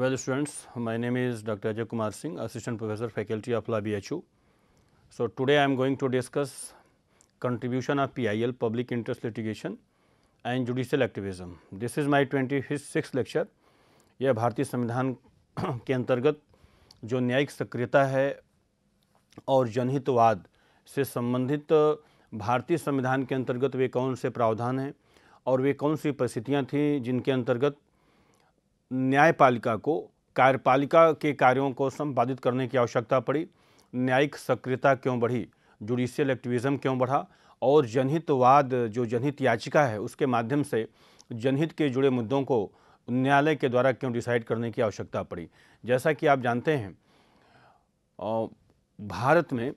Well students, my name is Dr. Ajay Kumar Singh, Assistant Professor, Faculty of Law BHU. So today I am going to discuss contribution of PIL, Public Interest Litigation and Judicial Activism. This is my 26th lecture. यह भारतीय संविधान के अंतर्गत जो न्यायिक सक्रियता है और जनहितवाद से संबंधित भारतीय संविधान के अंतर्गत वे कौन से प्रावधान हैं और वे कौन सी परिस्थितियां थीं जिनके अंतर्गत न्यायपालिका को कार्यपालिका के कार्यों को संपादित करने की आवश्यकता पड़ी न्यायिक सक्रियता क्यों बढ़ी जुडिशियल एक्टिविज़्म क्यों बढ़ा और जनहितवाद जो जनहित याचिका है उसके माध्यम से जनहित के जुड़े मुद्दों को न्यायालय के द्वारा क्यों डिसाइड करने की आवश्यकता पड़ी जैसा कि आप जानते हैं भारत में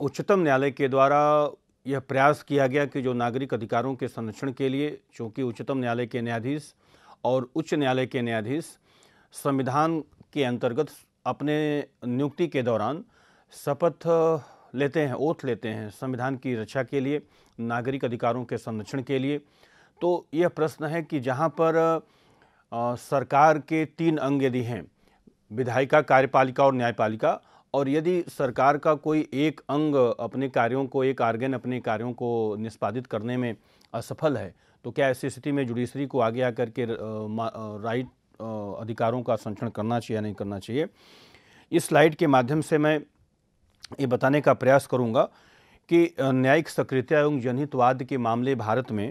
उच्चतम न्यायालय के द्वारा यह प्रयास किया गया कि जो नागरिक अधिकारों के संरक्षण के लिए चूँकि उच्चतम न्यायालय के न्यायाधीश और उच्च न्यायालय के न्यायाधीश संविधान के अंतर्गत अपने नियुक्ति के दौरान शपथ लेते हैं ओथ लेते हैं संविधान की रक्षा के लिए नागरिक अधिकारों के संरक्षण के लिए तो यह प्रश्न है कि जहाँ पर आ, सरकार के तीन अंग यदि हैं विधायिका कार्यपालिका और न्यायपालिका और यदि सरकार का कोई एक अंग अपने कार्यों को एक आर्गन अपने कार्यों को निष्पादित करने में असफल है तो क्या ऐसी स्थिति में जुडिशरी को आगे आकर के राइट अधिकारों का संरक्षण करना चाहिए या नहीं करना चाहिए इस स्लाइड के माध्यम से मैं ये बताने का प्रयास करूँगा कि न्यायिक सक्रियता एवं जनहितवाद के मामले भारत में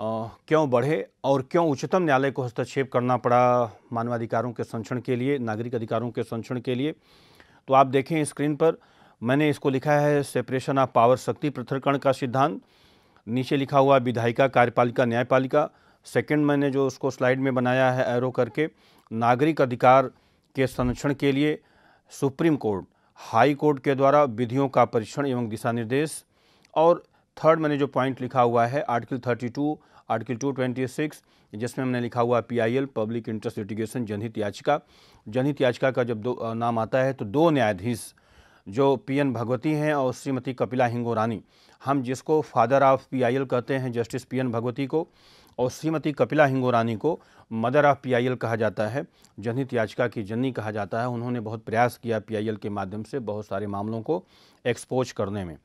क्यों बढ़े और क्यों उच्चतम न्यायालय को हस्तक्षेप करना पड़ा मानवाधिकारों के संरक्षण के लिए नागरिक अधिकारों के संरक्षण के लिए तो आप देखें स्क्रीन पर मैंने इसको लिखा है सेपरेशन ऑफ पावर शक्ति पृथकरण का सिद्धांत नीचे लिखा हुआ विधायिका कार्यपालिका न्यायपालिका सेकंड मैंने जो उसको स्लाइड में बनाया है एरो करके नागरिक अधिकार के संरक्षण के लिए सुप्रीम कोर्ट हाई कोर्ट के द्वारा विधियों का परीक्षण एवं दिशा निर्देश और थर्ड मैंने जो पॉइंट लिखा हुआ है आर्टिकल 32 आर्टिकल 226 जिसमें हमने लिखा हुआ पीआईएल पब्लिक इंटरेस्ट लिटिगेशन जनहित याचिका जनहित याचिका का जब दो नाम आता है तो दो न्यायाधीश जो पी एन भगवती हैं और श्रीमती कपिला हिंगोरानी हम जिसको फादर ऑफ पीआईएल कहते हैं जस्टिस पी एन भगवती को और श्रीमती कपिला हिंगोरानी को मदर ऑफ पीआईएल कहा जाता है जनहित याचिका की जननी कहा जाता है उन्होंने बहुत प्रयास किया पीआईएल के माध्यम से बहुत सारे मामलों को एक्सपोज करने में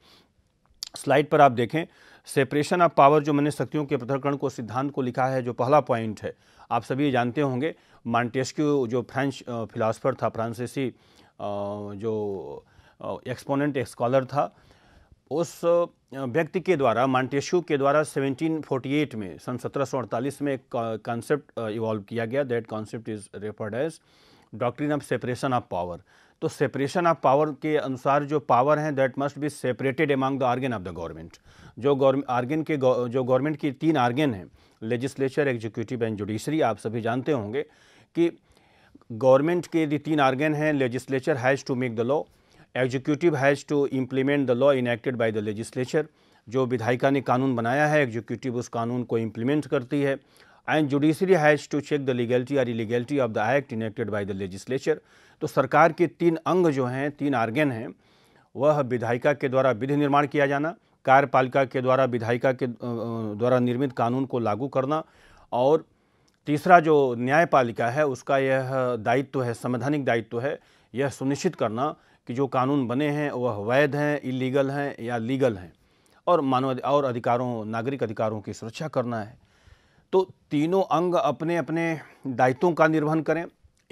स्लाइड पर आप देखें सेपरेशन ऑफ पावर जो मैंने शक्तियों के पृथकरण को सिद्धांत को लिखा है जो पहला पॉइंट है आप सभी जानते होंगे मॉन्टेस्क्यू जो फ्रेंच फिलासफर था फ्रांसीसी जो एक्सपोनेंट एक स्कॉलर था उस व्यक्ति के द्वारा मांटेश्यू के द्वारा 1748 में सन 1748 में एक कॉन्सेप्ट इवॉल्व किया गया that concept is referred as doctrine of separation of power तो सेपरेशन ऑफ पावर के अनुसार जो पावर हैं that must be separated among the organ of the government जो आर्गन के जो गवर्नमेंट की तीन आर्गन हैं लेजिस्लेचर एग्जीक्यूटिव एंड जुडिशरी आप सभी जानते होंगे कि गवर्नमेंट के यदि तीन आर्गन हैं legislature has to make the law executive has to implement the law enacted by the legislature जो विधायिका ने कानून बनाया है एग्जीक्यूटिव उस कानून को इम्प्लीमेंट करती है and judiciary has to check the legality or illegality of the act enacted by the legislature तो सरकार के तीन अंग जो हैं तीन आर्गेन हैं वह विधायिका के द्वारा विधि निर्माण किया जाना कार्यपालिका के द्वारा विधायिका के द्वारा निर्मित कानून को लागू करना और तीसरा जो न्यायपालिका है उसका यह दायित्व है संवैधानिक दायित्व है यह सुनिश्चित करना कि जो कानून बने हैं वह वैध हैं इलीगल हैं या लीगल हैं और मानव और अधिकारों नागरिक अधिकारों की सुरक्षा करना है तो तीनों अंग अपने अपने दायित्वों का निर्वहन करें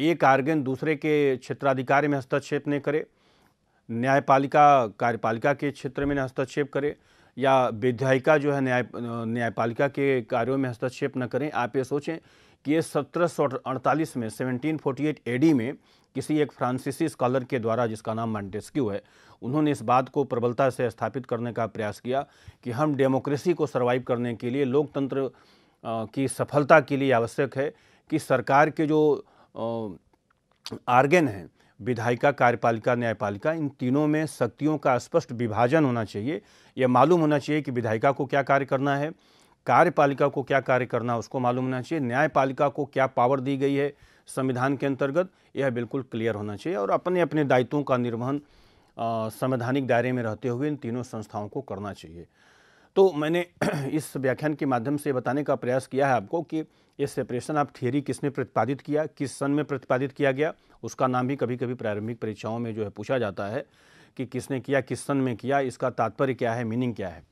एक आर्गन दूसरे के क्षेत्राधिकार में हस्तक्षेप नहीं करे न्यायपालिका कार्यपालिका के क्षेत्र में हस्तक्षेप करे या विधायिका जो है न्याय न्यायपालिका के कार्यों में हस्तक्षेप न करें आप ये सोचें कि ये सत्रह में सेवनटीन फोर्टी एट में किसी एक फ्रांसीसी स्कॉलर के द्वारा जिसका नाम मंटेस्क्यू है उन्होंने इस बात को प्रबलता से स्थापित करने का प्रयास किया कि हम डेमोक्रेसी को सर्वाइव करने के लिए लोकतंत्र की सफलता के लिए आवश्यक है कि सरकार के जो आर्गेन हैं विधायिका कार्यपालिका न्यायपालिका इन तीनों में शक्तियों का स्पष्ट विभाजन होना चाहिए यह मालूम होना चाहिए कि विधायिका को क्या कार्य करना है कार्यपालिका को क्या कार्य करना उसको मालूम होना चाहिए न्यायपालिका को क्या पावर दी गई है संविधान के अंतर्गत यह बिल्कुल क्लियर होना चाहिए और अपने अपने दायित्वों का निर्वहन संवैधानिक दायरे में रहते हुए इन तीनों संस्थाओं को करना चाहिए तो मैंने इस व्याख्यान के माध्यम से बताने का प्रयास किया है आपको कि ये सेपरेशन आप थियरी किसने प्रतिपादित किया किस सन में प्रतिपादित किया गया उसका नाम भी कभी कभी प्रारंभिक परीक्षाओं में जो है पूछा जाता है कि किसने किया किस सन में किया इसका तात्पर्य क्या है मीनिंग क्या है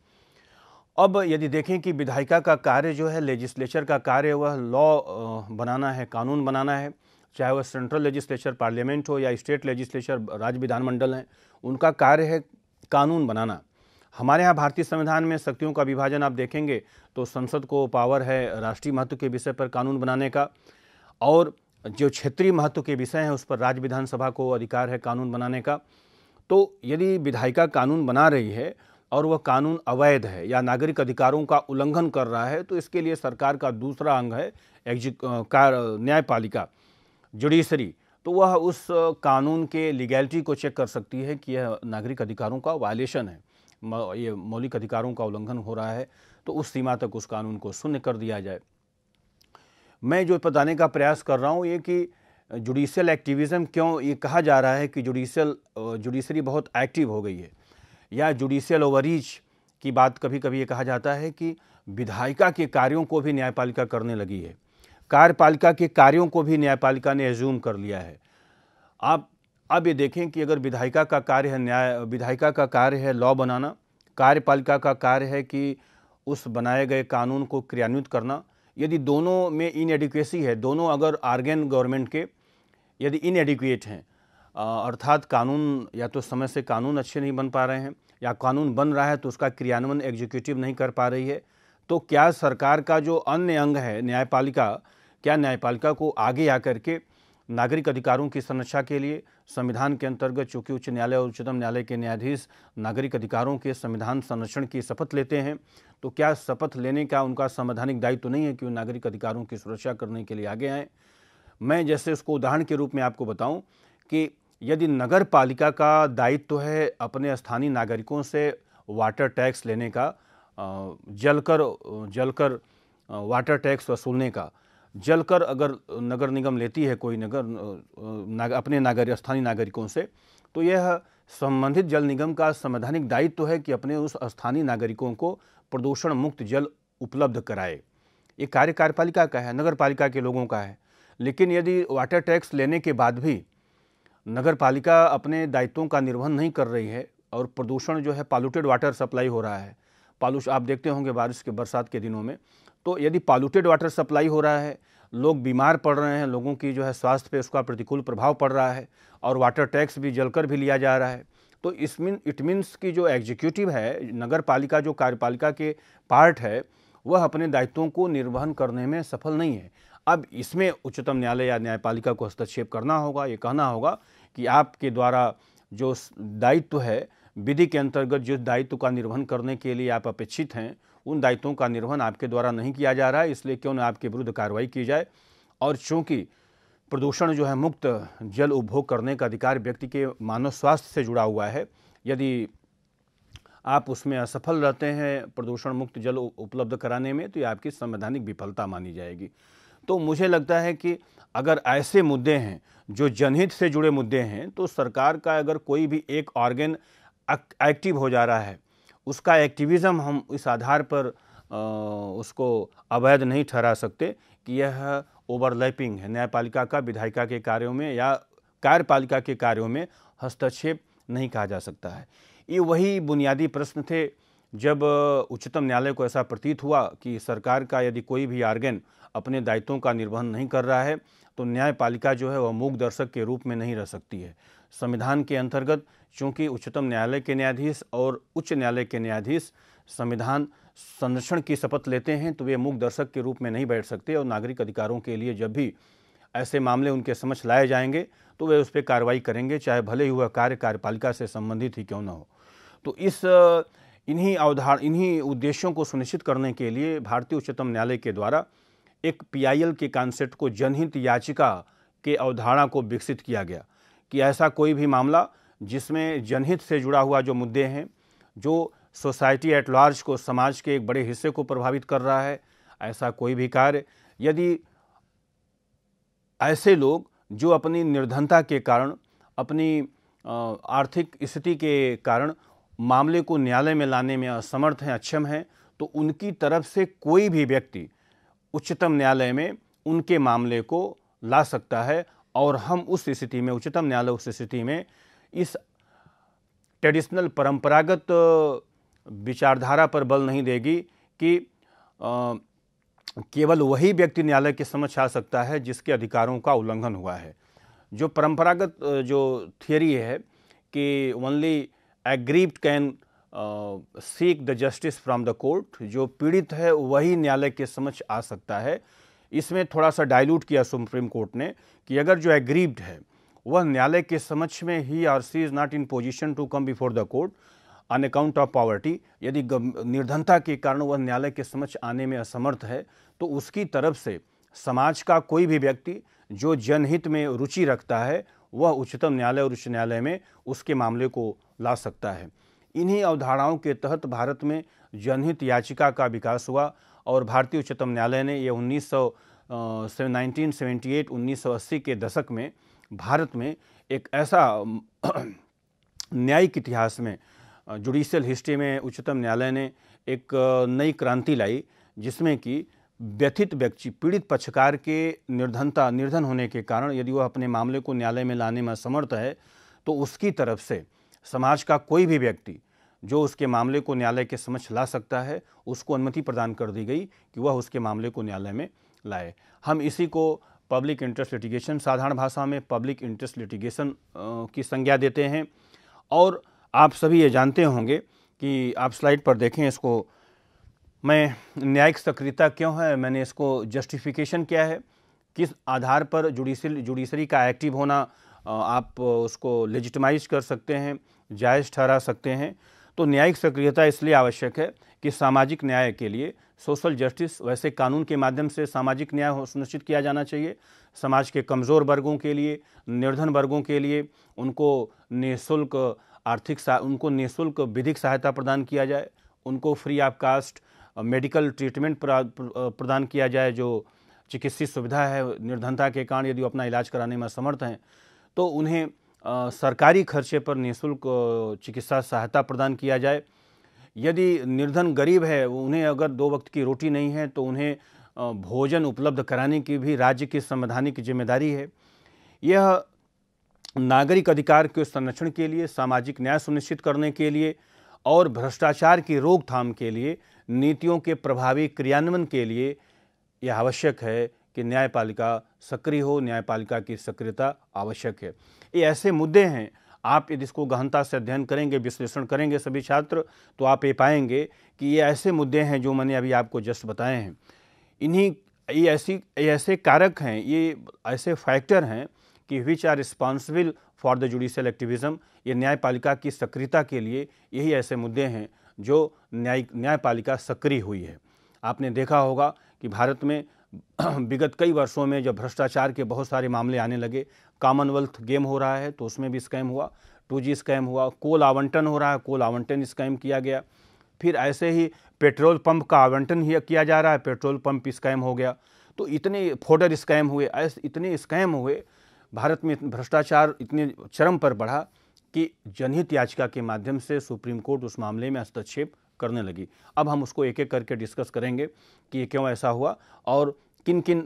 अब यदि देखें कि विधायिका का कार्य जो है लेजिस्लेचर का कार्य वह लॉ बनाना है कानून बनाना है चाहे वह सेंट्रल लेजिस्लेचर पार्लियामेंट हो या स्टेट लेजिस्लेचर राज्य विधानमंडल हैं उनका कार्य है कानून बनाना हमारे यहाँ भारतीय संविधान में शक्तियों का विभाजन आप देखेंगे तो संसद को पावर है राष्ट्रीय महत्व के विषय पर कानून बनाने का और जो क्षेत्रीय महत्व के विषय हैं उस पर राज्य विधानसभा को अधिकार है कानून बनाने का तो यदि विधायिका कानून बना रही है और वह कानून अवैध है या नागरिक अधिकारों का उल्लंघन कर रहा है तो इसके लिए सरकार का दूसरा अंग है एग्जिक न्यायपालिका जुडिशरी तो वह उस कानून के लीगैलिटी को चेक कर सकती है कि यह नागरिक अधिकारों का वायलेशन है ये मौलिक अधिकारों का उल्लंघन हो रहा है तो उस सीमा तक उस कानून को शून्य कर दिया जाए मैं जो बताने का प्रयास कर रहा हूँ ये कि जुडिशियल एक्टिविज़म क्यों ये कहा जा रहा है कि जुडिशियल जुडिशरी बहुत एक्टिव हो गई है या जुडिशियल ओवरीच की बात कभी कभी ये कहा जाता है कि विधायिका के कार्यों को भी न्यायपालिका करने लगी है कार्यपालिका के कार्यों को भी न्यायपालिका ने एज्यूम कर लिया है आप अब ये देखें कि अगर विधायिका का कार्य है न्याय विधायिका का कार्य है लॉ बनाना कार्यपालिका का कार्य है कि उस बनाए गए कानून को क्रियान्वित करना यदि दोनों में इनएडिक्वेसी है दोनों अगर आर्गेन गवर्नमेंट के यदि इनएडिक्वेट हैं अर्थात कानून या तो समय से कानून अच्छे नहीं बन पा रहे हैं या कानून बन रहा है तो उसका क्रियान्वयन एग्जीक्यूटिव नहीं कर पा रही है तो क्या सरकार का जो अन्य अंग है न्यायपालिका क्या न्यायपालिका को आगे आकर के नागरिक अधिकारों की संरक्षा के लिए संविधान के अंतर्गत चूंकि उच्च न्यायालय और उच्चतम न्यायालय के न्यायाधीश नागरिक अधिकारों के संविधान संरक्षण की शपथ लेते हैं तो क्या शपथ लेने का उनका संवैधानिक दायित्व तो नहीं है कि वो नागरिक अधिकारों की सुरक्षा करने के लिए आगे आएँ मैं जैसे उसको उदाहरण के रूप में आपको बताऊँ कि यदि नगर पालिका का दायित्व तो है अपने स्थानीय नागरिकों से वाटर टैक्स लेने का जलकर जलकर वाटर टैक्स वसूलने का जलकर अगर नगर निगम लेती है कोई नगर नाग, अपने नागर स्थानीय नागरिकों से तो यह संबंधित जल निगम का संवैधानिक दायित्व तो है कि अपने उस स्थानीय नागरिकों को प्रदूषण मुक्त जल उपलब्ध कराए ये कार्य कार्यपालिका का है नगर पालिका के लोगों का है लेकिन यदि वाटर टैक्स लेने के बाद भी नगर पालिका अपने दायित्वों का निर्वहन नहीं कर रही है और प्रदूषण जो है पॉल्यूटेड वाटर सप्लाई हो रहा है पालूष आप देखते होंगे बारिश के बरसात के दिनों में तो यदि पॉल्यूटेड वाटर सप्लाई हो रहा है लोग बीमार पड़ रहे हैं लोगों की जो है स्वास्थ्य पे उसका प्रतिकूल प्रभाव पड़ रहा है और वाटर टैक्स भी जलकर भी लिया जा रहा है तो इसमिन इट मीन्स की जो एग्जीक्यूटिव है नगर पालिका जो कार्यपालिका के पार्ट है वह अपने दायित्वों को निर्वहन करने में सफल नहीं है अब इसमें उच्चतम न्यायालय या न्यायपालिका को हस्तक्षेप करना होगा ये कहना होगा कि आपके द्वारा जो दायित्व है विधि के अंतर्गत जो दायित्व का निर्वहन करने के लिए आप अपेक्षित हैं उन दायित्वों का निर्वहन आपके द्वारा नहीं किया जा रहा है इसलिए क्यों ना आपके विरुद्ध कार्रवाई की जाए और चूँकि प्रदूषण जो है मुक्त जल उपभोग करने का अधिकार व्यक्ति के मानव स्वास्थ्य से जुड़ा हुआ है यदि आप उसमें असफल रहते हैं प्रदूषण मुक्त जल उपलब्ध कराने में तो ये आपकी संवैधानिक विफलता मानी जाएगी तो मुझे लगता है कि अगर ऐसे मुद्दे हैं जो जनहित से जुड़े मुद्दे हैं तो सरकार का अगर कोई भी एक ऑर्गेन एक्टिव हो जा रहा है उसका एक्टिविज़म हम इस आधार पर आ, उसको अवैध नहीं ठहरा सकते कि यह ओवरलैपिंग है न्यायपालिका का विधायिका के कार्यों में या कार्यपालिका के कार्यों में हस्तक्षेप नहीं कहा जा सकता है ये वही बुनियादी प्रश्न थे जब उच्चतम न्यायालय को ऐसा प्रतीत हुआ कि सरकार का यदि कोई भी आर्गेन अपने दायित्वों का निर्वहन नहीं कर रहा है तो न्यायपालिका जो है वह मूक दर्शक के रूप में नहीं रह सकती है संविधान के अंतर्गत चूंकि उच्चतम न्यायालय के न्यायाधीश और उच्च न्यायालय के न्यायाधीश संविधान संरक्षण की शपथ लेते हैं तो वे मूक दर्शक के रूप में नहीं बैठ सकते और नागरिक अधिकारों के लिए जब भी ऐसे मामले उनके समक्ष लाए जाएंगे तो वे उस पर कार्रवाई करेंगे चाहे भले ही वह कार्य कार्यपालिका से संबंधित ही क्यों न हो तो इस इन्हीं अवधार इन्हीं उद्देश्यों को सुनिश्चित करने के लिए भारतीय उच्चतम न्यायालय के द्वारा एक पीआईएल के कॉन्सेप्ट को जनहित याचिका के अवधारणा को विकसित किया गया कि ऐसा कोई भी मामला जिसमें जनहित से जुड़ा हुआ जो मुद्दे हैं जो सोसाइटी एट लार्ज को समाज के एक बड़े हिस्से को प्रभावित कर रहा है ऐसा कोई भी कार्य यदि ऐसे लोग जो अपनी निर्धनता के कारण अपनी आर्थिक स्थिति के कारण मामले को न्यायालय में लाने में असमर्थ हैं अक्षम हैं तो उनकी तरफ से कोई भी व्यक्ति उच्चतम न्यायालय में उनके मामले को ला सकता है और हम उस स्थिति में उच्चतम न्यायालय उस स्थिति में इस ट्रेडिशनल परंपरागत विचारधारा पर बल नहीं देगी कि आ, केवल वही व्यक्ति न्यायालय के समक्ष आ सकता है जिसके अधिकारों का उल्लंघन हुआ है जो परंपरागत जो थियरी है कि only aggrieved can seek the justice from the court जो पीड़ित है वही न्यायालय के समक्ष आ सकता है इसमें थोड़ा सा डाइल्यूट किया सुप्रीम कोर्ट ने कि अगर जो एग्रीव्ड है वह न्यायालय के समक्ष में ही R C is not in position to come before the court on account of poverty यदि निर्धनता के कारण वह न्यायालय के समक्ष आने में असमर्थ है तो उसकी तरफ से समाज का कोई भी व्यक्ति जो जनहित में रुचि रखता है वह उच्चतम न्यायालय और उच्च न्यायालय में उसके मामले को ला सकता है इन्हीं अवधारणाओं के तहत भारत में जनहित याचिका का विकास हुआ और भारतीय उच्चतम न्यायालय ने यह उन्नीस सौ नाइनटीन के दशक में भारत में एक ऐसा न्यायिक इतिहास में जुडिशियल हिस्ट्री में उच्चतम न्यायालय ने एक नई क्रांति लाई जिसमें कि व्यथित व्यक्ति पीड़ित पक्षकार के निर्धनता निर्धन होने के कारण यदि वह अपने मामले को न्यायालय में लाने में असमर्थ है तो उसकी तरफ से समाज का कोई भी व्यक्ति जो उसके मामले को न्यायालय के समक्ष ला सकता है उसको अनुमति प्रदान कर दी गई कि वह उसके मामले को न्यायालय में लाए हम इसी को पब्लिक इंटरेस्ट लिटिगेशन साधारण भाषा में पब्लिक इंटरेस्ट लिटिगेशन की संज्ञा देते हैं और आप सभी ये जानते होंगे कि आप स्लाइड पर देखें इसको मैं न्यायिक सक्रियता क्यों है मैंने इसको जस्टिफिकेशन क्या है किस आधार पर जुडिशल जुडिशरी का एक्टिव होना आप उसको लेजिटमाइज कर सकते हैं जायज़ ठहरा सकते हैं तो न्यायिक सक्रियता इसलिए आवश्यक है कि सामाजिक न्याय के लिए सोशल जस्टिस वैसे कानून के माध्यम से सामाजिक न्याय सुनिश्चित किया जाना चाहिए समाज के कमज़ोर वर्गों के लिए निर्धन वर्गों के लिए उनको निःशुल्क आर्थिक उनको निःशुल्क विधिक सहायता प्रदान किया जाए उनको free of cost medical treatment प्रदान किया जाए जो चिकित्सीय सुविधा है निर्धनता के कारण यदि अपना इलाज कराने में असमर्थ हैं तो उन्हें सरकारी खर्चे पर निःशुल्क चिकित्सा सहायता प्रदान किया जाए यदि निर्धन गरीब है उन्हें अगर दो वक्त की रोटी नहीं है तो उन्हें भोजन उपलब्ध कराने की भी राज्य की संवैधानिक जिम्मेदारी है यह नागरिक अधिकार के संरक्षण के लिए सामाजिक न्याय सुनिश्चित करने के लिए और भ्रष्टाचार की रोकथाम के लिए नीतियों के प्रभावी क्रियान्वयन के लिए यह आवश्यक है कि न्यायपालिका सक्रिय हो न्यायपालिका की सक्रियता आवश्यक है ये ऐसे मुद्दे हैं आप यदि इसको गहनता से अध्ययन करेंगे विश्लेषण करेंगे सभी छात्र तो आप ये पाएंगे कि ये ऐसे मुद्दे हैं जो मैंने अभी आपको जस्ट बताए हैं इन्हीं ये ऐसी ये ऐसे कारक हैं ये ऐसे फैक्टर हैं कि which are responsible for the judicial activism ये न्यायपालिका की सक्रियता के लिए यही ऐसे मुद्दे हैं जो न्याय न्यायपालिका सक्रिय हुई है आपने देखा होगा कि भारत में विगत कई वर्षों में जब भ्रष्टाचार के बहुत सारे मामले आने लगे कॉमनवेल्थ गेम हो रहा है तो उसमें भी स्कैम हुआ टू जी स्कैम हुआ कोल आवंटन हो रहा है कोल आवंटन स्कैम किया गया फिर ऐसे ही पेट्रोल पंप का आवंटन ही किया जा रहा है पेट्रोल पंप स्कैम हो गया तो इतने फोडर स्कैम हुए ऐसे इतने स्कैम हुए भारत में भ्रष्टाचार इतने चरम पर बढ़ा कि जनहित याचिका के माध्यम से सुप्रीम कोर्ट उस मामले में हस्तक्षेप करने लगी अब हम उसको एक एक करके डिस्कस करेंगे कि ये क्यों ऐसा हुआ और किन किन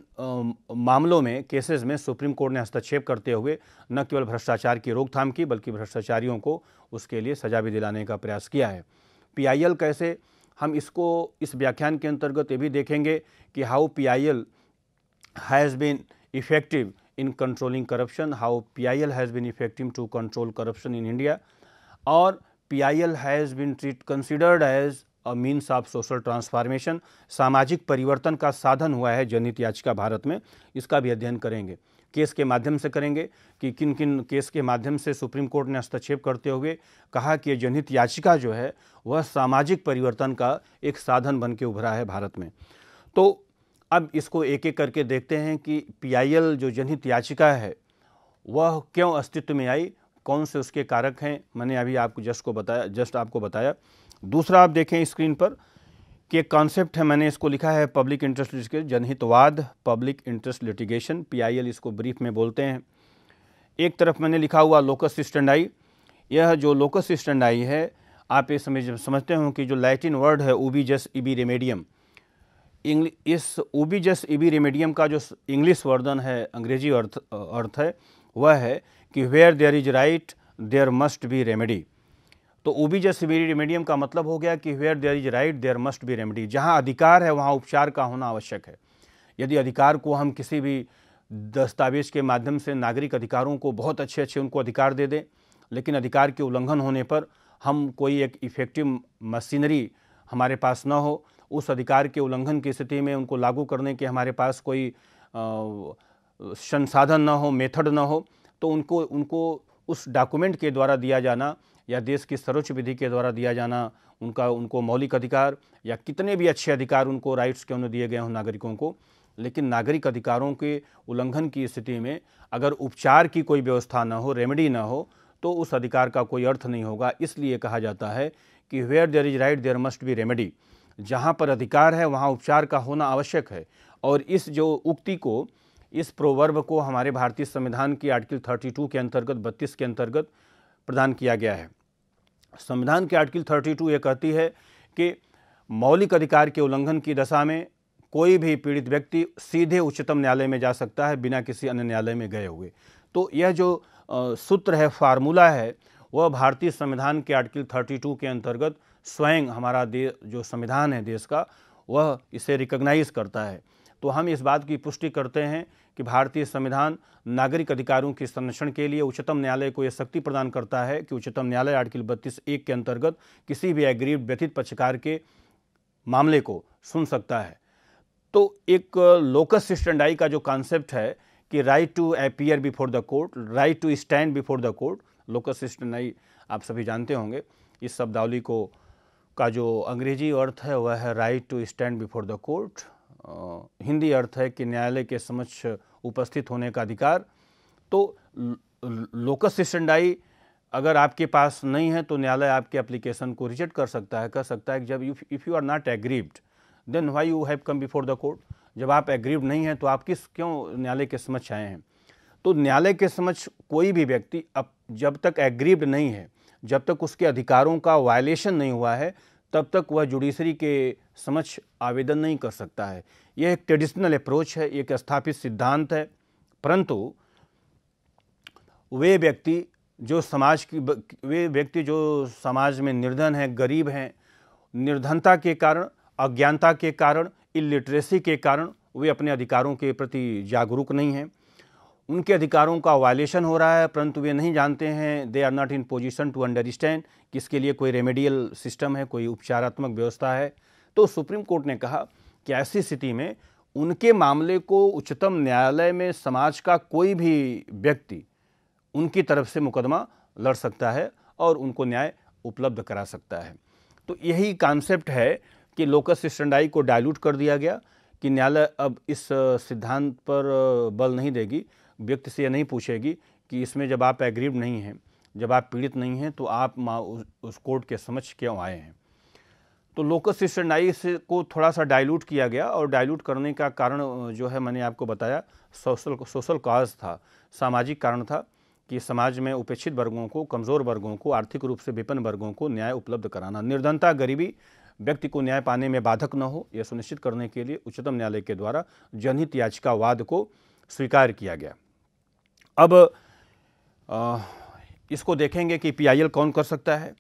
मामलों में केसेस में सुप्रीम कोर्ट ने हस्तक्षेप करते हुए न केवल भ्रष्टाचार की रोकथाम की बल्कि भ्रष्टाचारियों को उसके लिए सजा भी दिलाने का प्रयास किया है पीआईएल कैसे हम इसको इस व्याख्यान के अंतर्गत ये भी देखेंगे कि how PIL has been effective in controlling corruption how PIL has been effective to control corruption in India और PIL has been treat considered as a means of social transformation सामाजिक परिवर्तन का साधन हुआ है जनहित याचिका भारत में इसका भी अध्ययन करेंगे केस के माध्यम से करेंगे कि किन किन केस के माध्यम से सुप्रीम कोर्ट ने हस्तक्षेप करते हुए कहा कि जनहित याचिका जो है वह सामाजिक परिवर्तन का एक साधन बन के उभरा है भारत में तो अब इसको एक एक करके देखते हैं कि पीआईएल जो जनहित याचिका है वह क्यों अस्तित्व में आई कौन से उसके कारक हैं मैंने अभी आपको जस्ट को बताया जस्ट आपको बताया दूसरा आप देखें स्क्रीन पर कि एक कॉन्सेप्ट है मैंने इसको लिखा है पब्लिक इंटरेस्ट जनहितवाद पब्लिक इंटरेस्ट लिटिगेशन पीआईएल इसको ब्रीफ में बोलते हैं एक तरफ मैंने लिखा हुआ लोकस स्टैंडाई यह जो लोकस स्टैंडाई है आप ये समझ समझते हो कि जो लैटिन वर्ड है ओबी जस ईबी रेमेडियम इस ओबी जस ईबी रेमेडियम का जो इंग्लिश वर्धन है अंग्रेजी अर्थ अर्थ है वह है कि where there is right there must be remedy तो ओबीज सिवेरी रेमेडियम का मतलब हो गया कि where there is right there must be remedy जहाँ अधिकार है वहाँ उपचार का होना आवश्यक है यदि अधिकार को हम किसी भी दस्तावेज के माध्यम से नागरिक अधिकारों को बहुत अच्छे अच्छे उनको अधिकार दे दें लेकिन अधिकार के उल्लंघन होने पर हम कोई एक इफ़ेक्टिव मशीनरी हमारे पास न हो उस अधिकार के उल्लंघन की स्थिति में उनको लागू करने के हमारे पास कोई आ, संसाधन ना हो मेथड ना हो तो उनको उनको उस डॉक्यूमेंट के द्वारा दिया जाना या देश की सर्वोच्च विधि के द्वारा दिया जाना उनका उनको मौलिक अधिकार या कितने भी अच्छे अधिकार उनको राइट्स क्यों उन्हें दिए गए हों नागरिकों को लेकिन नागरिक अधिकारों के उल्लंघन की स्थिति में अगर उपचार की कोई व्यवस्था ना हो रेमेडी ना हो तो उस अधिकार का कोई अर्थ नहीं होगा इसलिए कहा जाता है कि where there is right there must be remedy जहाँ पर अधिकार है वहाँ उपचार का होना आवश्यक है और इस जो उक्ति को इस प्रोवर्ब को हमारे भारतीय संविधान की आर्टिकल 32 के अंतर्गत 32 के अंतर्गत प्रदान किया गया है संविधान के आर्टिकल 32 ये कहती है कि मौलिक अधिकार के उल्लंघन की दशा में कोई भी पीड़ित व्यक्ति सीधे उच्चतम न्यायालय में जा सकता है बिना किसी अन्य न्यायालय में गए हुए तो यह जो सूत्र है फार्मूला है वह भारतीय संविधान के आर्टिकल 32 के अंतर्गत स्वयं हमारा जो संविधान है देश का वह इसे रिकग्नाइज करता है तो हम इस बात की पुष्टि करते हैं कि भारतीय संविधान नागरिक अधिकारों के संरक्षण के लिए उच्चतम न्यायालय को यह शक्ति प्रदान करता है कि उच्चतम न्यायालय आर्टिकल बत्तीस एक के अंतर्गत किसी भी एग्रीव व्यथित पक्षकार के मामले को सुन सकता है तो एक लोकस आई का जो कॉन्सेप्ट है कि right to appear before the court right to stand before the court लोकस आई आप सभी जानते होंगे इस शब्दावली को का जो अंग्रेजी अर्थ है वह है right to stand before the court Hindi अर्थ है कि न्यायालय के समक्ष उपस्थित होने का अधिकार तो लोकस सिस्टेंडाई अगर आपके पास नहीं है तो न्यायालय आपके एप्लीकेशन को रिजेक्ट कर सकता है कह सकता है कि जब if you are not aggrieved then why you have come before the court जब आप एग्रीव नहीं हैं तो आप किस क्यों न्यायालय के समक्ष आए हैं तो न्यायालय के समक्ष कोई भी व्यक्ति अब जब तक एग्रीव्ड नहीं है जब तक उसके अधिकारों का वायलेशन नहीं हुआ है तब तक वह जुडिशरी के समक्ष आवेदन नहीं कर सकता है यह एक ट्रेडिशनल अप्रोच है एक स्थापित सिद्धांत है परंतु वे व्यक्ति जो समाज की वे व्यक्ति जो समाज में निर्धन हैं गरीब हैं निर्धनता के कारण अज्ञानता के कारण इलिटरेसी के कारण वे अपने अधिकारों के प्रति जागरूक नहीं हैं उनके अधिकारों का वायलेशन हो रहा है परंतु वे नहीं जानते हैं they are not in position to understand कि इसके लिए कोई रेमेडियल सिस्टम है कोई उपचारात्मक व्यवस्था है तो सुप्रीम कोर्ट ने कहा कि ऐसी स्थिति में उनके मामले को उच्चतम न्यायालय में समाज का कोई भी व्यक्ति उनकी तरफ से मुकदमा लड़ सकता है और उनको न्याय उपलब्ध करा सकता है तो यही कॉन्सेप्ट है कि लोकस स्टैंडाई को डायल्यूट कर दिया गया कि न्यायालय अब इस सिद्धांत पर बल नहीं देगी व्यक्ति से यह नहीं पूछेगी कि इसमें जब आप एग्रीव नहीं हैं जब आप पीड़ित नहीं हैं तो आप माँ उस कोर्ट के समक्ष क्यों आए हैं तो लोकस सिस्टनाई को थोड़ा सा डाइल्यूट किया गया और डाइल्यूट करने का कारण जो है मैंने आपको बताया सोशल सोशल काज था सामाजिक कारण था कि समाज में उपेक्षित वर्गों को कमज़ोर वर्गों को आर्थिक रूप से विपन्न वर्गों को न्याय उपलब्ध कराना निर्धनता गरीबी व्यक्ति को न्याय पाने में बाधक न हो यह सुनिश्चित करने के लिए उच्चतम न्यायालय के द्वारा जनहित याचिका वाद को स्वीकार किया गया अब आ, इसको देखेंगे कि पीआईएल कौन कर सकता है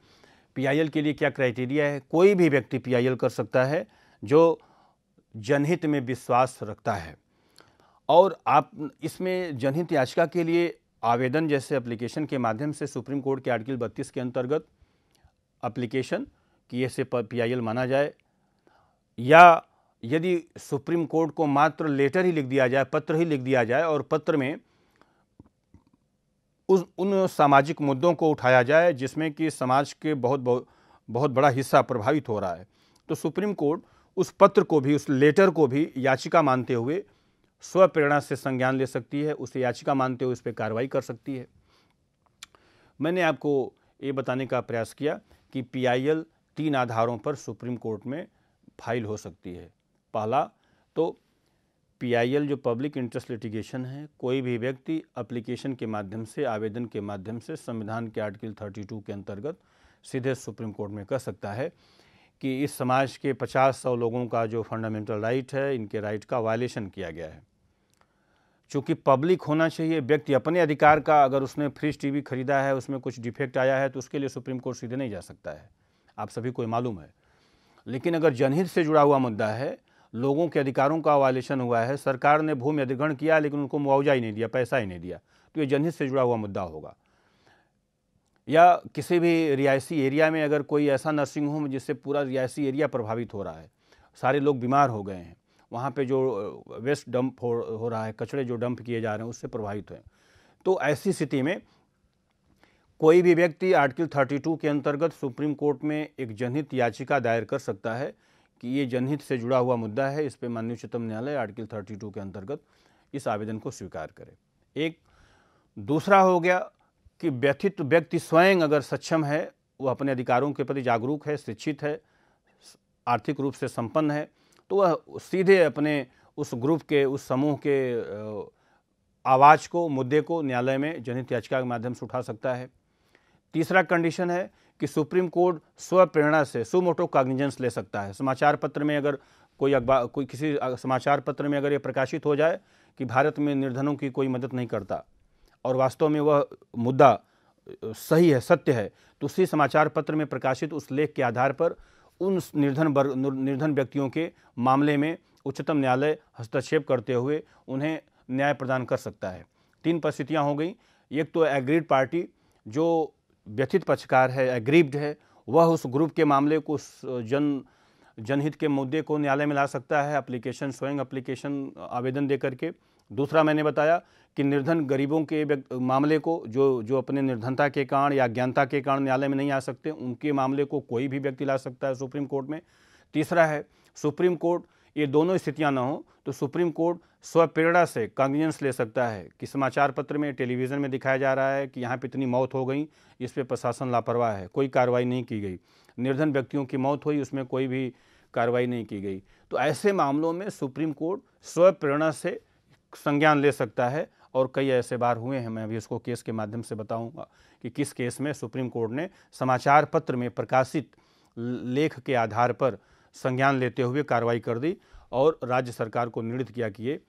पीआईएल के लिए क्या क्राइटेरिया है कोई भी व्यक्ति पीआईएल कर सकता है जो जनहित में विश्वास रखता है और आप इसमें जनहित याचिका के लिए आवेदन जैसे एप्लीकेशन के माध्यम से सुप्रीम कोर्ट के आर्टिकल 32 के अंतर्गत एप्लीकेशन कि ऐसे पीआईएल माना जाए या यदि सुप्रीम कोर्ट को मात्र लेटर ही लिख दिया जाए पत्र ही लिख दिया जाए और पत्र में उस उन सामाजिक मुद्दों को उठाया जाए जिसमें कि समाज के बहुत बहुत बहुत बड़ा हिस्सा प्रभावित हो रहा है तो सुप्रीम कोर्ट उस पत्र को भी उस लेटर को भी याचिका मानते हुए स्वप्रेरणा से संज्ञान ले सकती है उसे याचिका मानते हुए उस पर कार्रवाई कर सकती है मैंने आपको ये बताने का प्रयास किया कि पीआईएल तीन आधारों पर सुप्रीम कोर्ट में फाइल हो सकती है पहला तो पीआईएल जो पब्लिक इंटरेस्ट लिटिगेशन है कोई भी व्यक्ति अप्लीकेशन के माध्यम से आवेदन के माध्यम से संविधान के आर्टिकल 32 के अंतर्गत सीधे सुप्रीम कोर्ट में कह सकता है कि इस समाज के पचास सौ लोगों का जो फंडामेंटल राइट है इनके राइट का वायलेशन किया गया है चूँकि पब्लिक होना चाहिए व्यक्ति अपने अधिकार का अगर उसने फ्रिज टीवी खरीदा है उसमें कुछ डिफेक्ट आया है तो उसके लिए सुप्रीम कोर्ट सीधे नहीं जा सकता है आप सभी को मालूम है लेकिन अगर जनहित से जुड़ा हुआ मुद्दा है लोगों के अधिकारों का वायलेशन हुआ है सरकार ने भूमि अधिग्रहण किया लेकिन उनको मुआवजा ही नहीं दिया पैसा ही नहीं दिया तो ये जनहित से जुड़ा हुआ मुद्दा होगा या किसी भी रियासी एरिया में अगर कोई ऐसा नर्सिंग होम जिससे पूरा रियासी एरिया प्रभावित हो रहा है सारे लोग बीमार हो गए हैं वहाँ पे जो वेस्ट डंप हो, हो रहा है कचड़े जो डंप किए जा रहे हैं उससे प्रभावित हैं तो ऐसी स्थिति में कोई भी व्यक्ति आर्टिकल 32 के अंतर्गत सुप्रीम कोर्ट में एक जनहित याचिका दायर कर सकता है कि ये जनहित से जुड़ा हुआ मुद्दा है इस पर माननीय उच्चतम न्यायालय आर्टिकल 32 के अंतर्गत इस आवेदन को स्वीकार करे एक दूसरा हो गया कि व्यथित व्यक्ति स्वयं अगर सक्षम है वह अपने अधिकारों के प्रति जागरूक है शिक्षित है आर्थिक रूप से संपन्न है तो वह सीधे अपने उस ग्रुप के उस समूह के आवाज़ को मुद्दे को न्यायालय में जनहित याचिका के माध्यम से उठा सकता है तीसरा कंडीशन है कि सुप्रीम कोर्ट स्वप्रेरणा से सुमोटो काग्निजेंस ले सकता है समाचार पत्र में अगर कोई अखबार कोई किसी समाचार पत्र में अगर ये प्रकाशित हो जाए कि भारत में निर्धनों की कोई मदद नहीं करता और वास्तव में वह मुद्दा सही है सत्य है तो उसी समाचार पत्र में प्रकाशित उस लेख के आधार पर उन निर्धन वर्ग निर्धन व्यक्तियों के मामले में उच्चतम न्यायालय हस्तक्षेप करते हुए उन्हें न्याय प्रदान कर सकता है तीन परिस्थितियाँ हो गई एक तो एग्रीड पार्टी जो व्यथित पक्षकार है एग्रीव्ड है वह उस ग्रुप के मामले को जन जनहित के मुद्दे को न्यायालय में ला सकता है अप्लीकेशन स्वयं अप्लीकेशन आवेदन दे करके दूसरा मैंने बताया कि निर्धन गरीबों के मामले को जो जो अपने निर्धनता के कारण या ज्ञानता के कारण न्यायालय में नहीं आ सकते उनके मामले को कोई भी व्यक्ति ला सकता है सुप्रीम कोर्ट में तीसरा है सुप्रीम कोर्ट ये दोनों स्थितियाँ ना हों तो सुप्रीम कोर्ट स्वप्रेरणा से कन्वीनियंस ले सकता है कि समाचार पत्र में टेलीविज़न में दिखाया जा रहा है कि यहाँ पर इतनी मौत हो गई इस पर प्रशासन लापरवाह है कोई कार्रवाई नहीं की गई निर्धन व्यक्तियों की मौत हुई उसमें कोई भी कार्रवाई नहीं की गई तो ऐसे मामलों में सुप्रीम कोर्ट स्वप्रेरणा से संज्ञान ले सकता है और कई ऐसे बार हुए हैं मैं अभी इसको केस के माध्यम से बताऊंगा कि किस केस में सुप्रीम कोर्ट ने समाचार पत्र में प्रकाशित लेख के आधार पर संज्ञान लेते हुए कार्रवाई कर दी और राज्य सरकार को निर्णित किया कि ये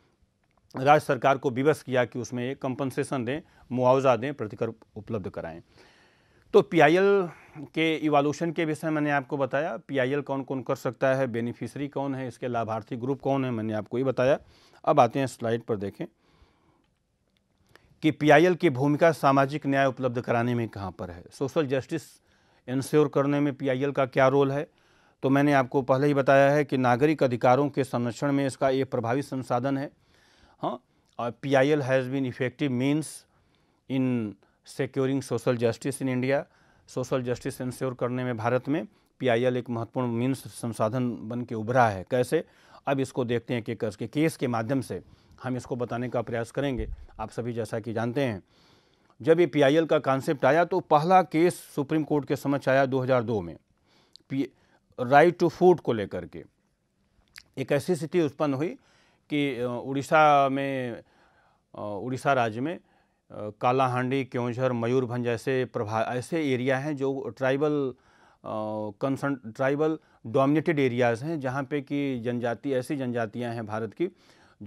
राज्य सरकार को विवश किया कि उसमें कंपनसेशन दें मुआवजा दें प्रतिकर उपलब्ध कराएं तो पीआईएल के इवालूशन के विषय मैंने आपको बताया पीआईएल कौन कौन कर सकता है बेनिफिशरी कौन है इसके लाभार्थी ग्रुप कौन है मैंने आपको ये बताया अब आते हैं स्लाइड पर देखें कि पीआईएल की भूमिका सामाजिक न्याय उपलब्ध कराने में कहाँ पर है सोशल जस्टिस इंश्योर करने में पी का क्या रोल है तो मैंने आपको पहले ही बताया है कि नागरिक अधिकारों के संरक्षण में इसका एक प्रभावी संसाधन है Huh? Uh, PIL has been effective means in securing social justice in India. Social justice ensure करने में भारत में PIL एक महत्वपूर्ण मीन्स संसाधन बन के उभरा है कैसे अब इसको देखते हैं कि के केस के माध्यम से हम इसको बताने का प्रयास करेंगे आप सभी जैसा कि जानते हैं जब ये पीआईएल का कॉन्सेप्ट आया तो पहला केस सुप्रीम कोर्ट के समक्ष आया 2002 में पी राइट टू फूड को लेकर के एक ऐसी स्थिति उत्पन्न हुई कि उड़ीसा में उड़ीसा राज्य में कालाहांडी क्योंझर मयूरभंज ऐसे प्रभा ऐसे एरिया हैं जो tribal concern tribal dominated areas हैं जहाँ पे कि जनजाति ऐसी जनजातियाँ हैं भारत की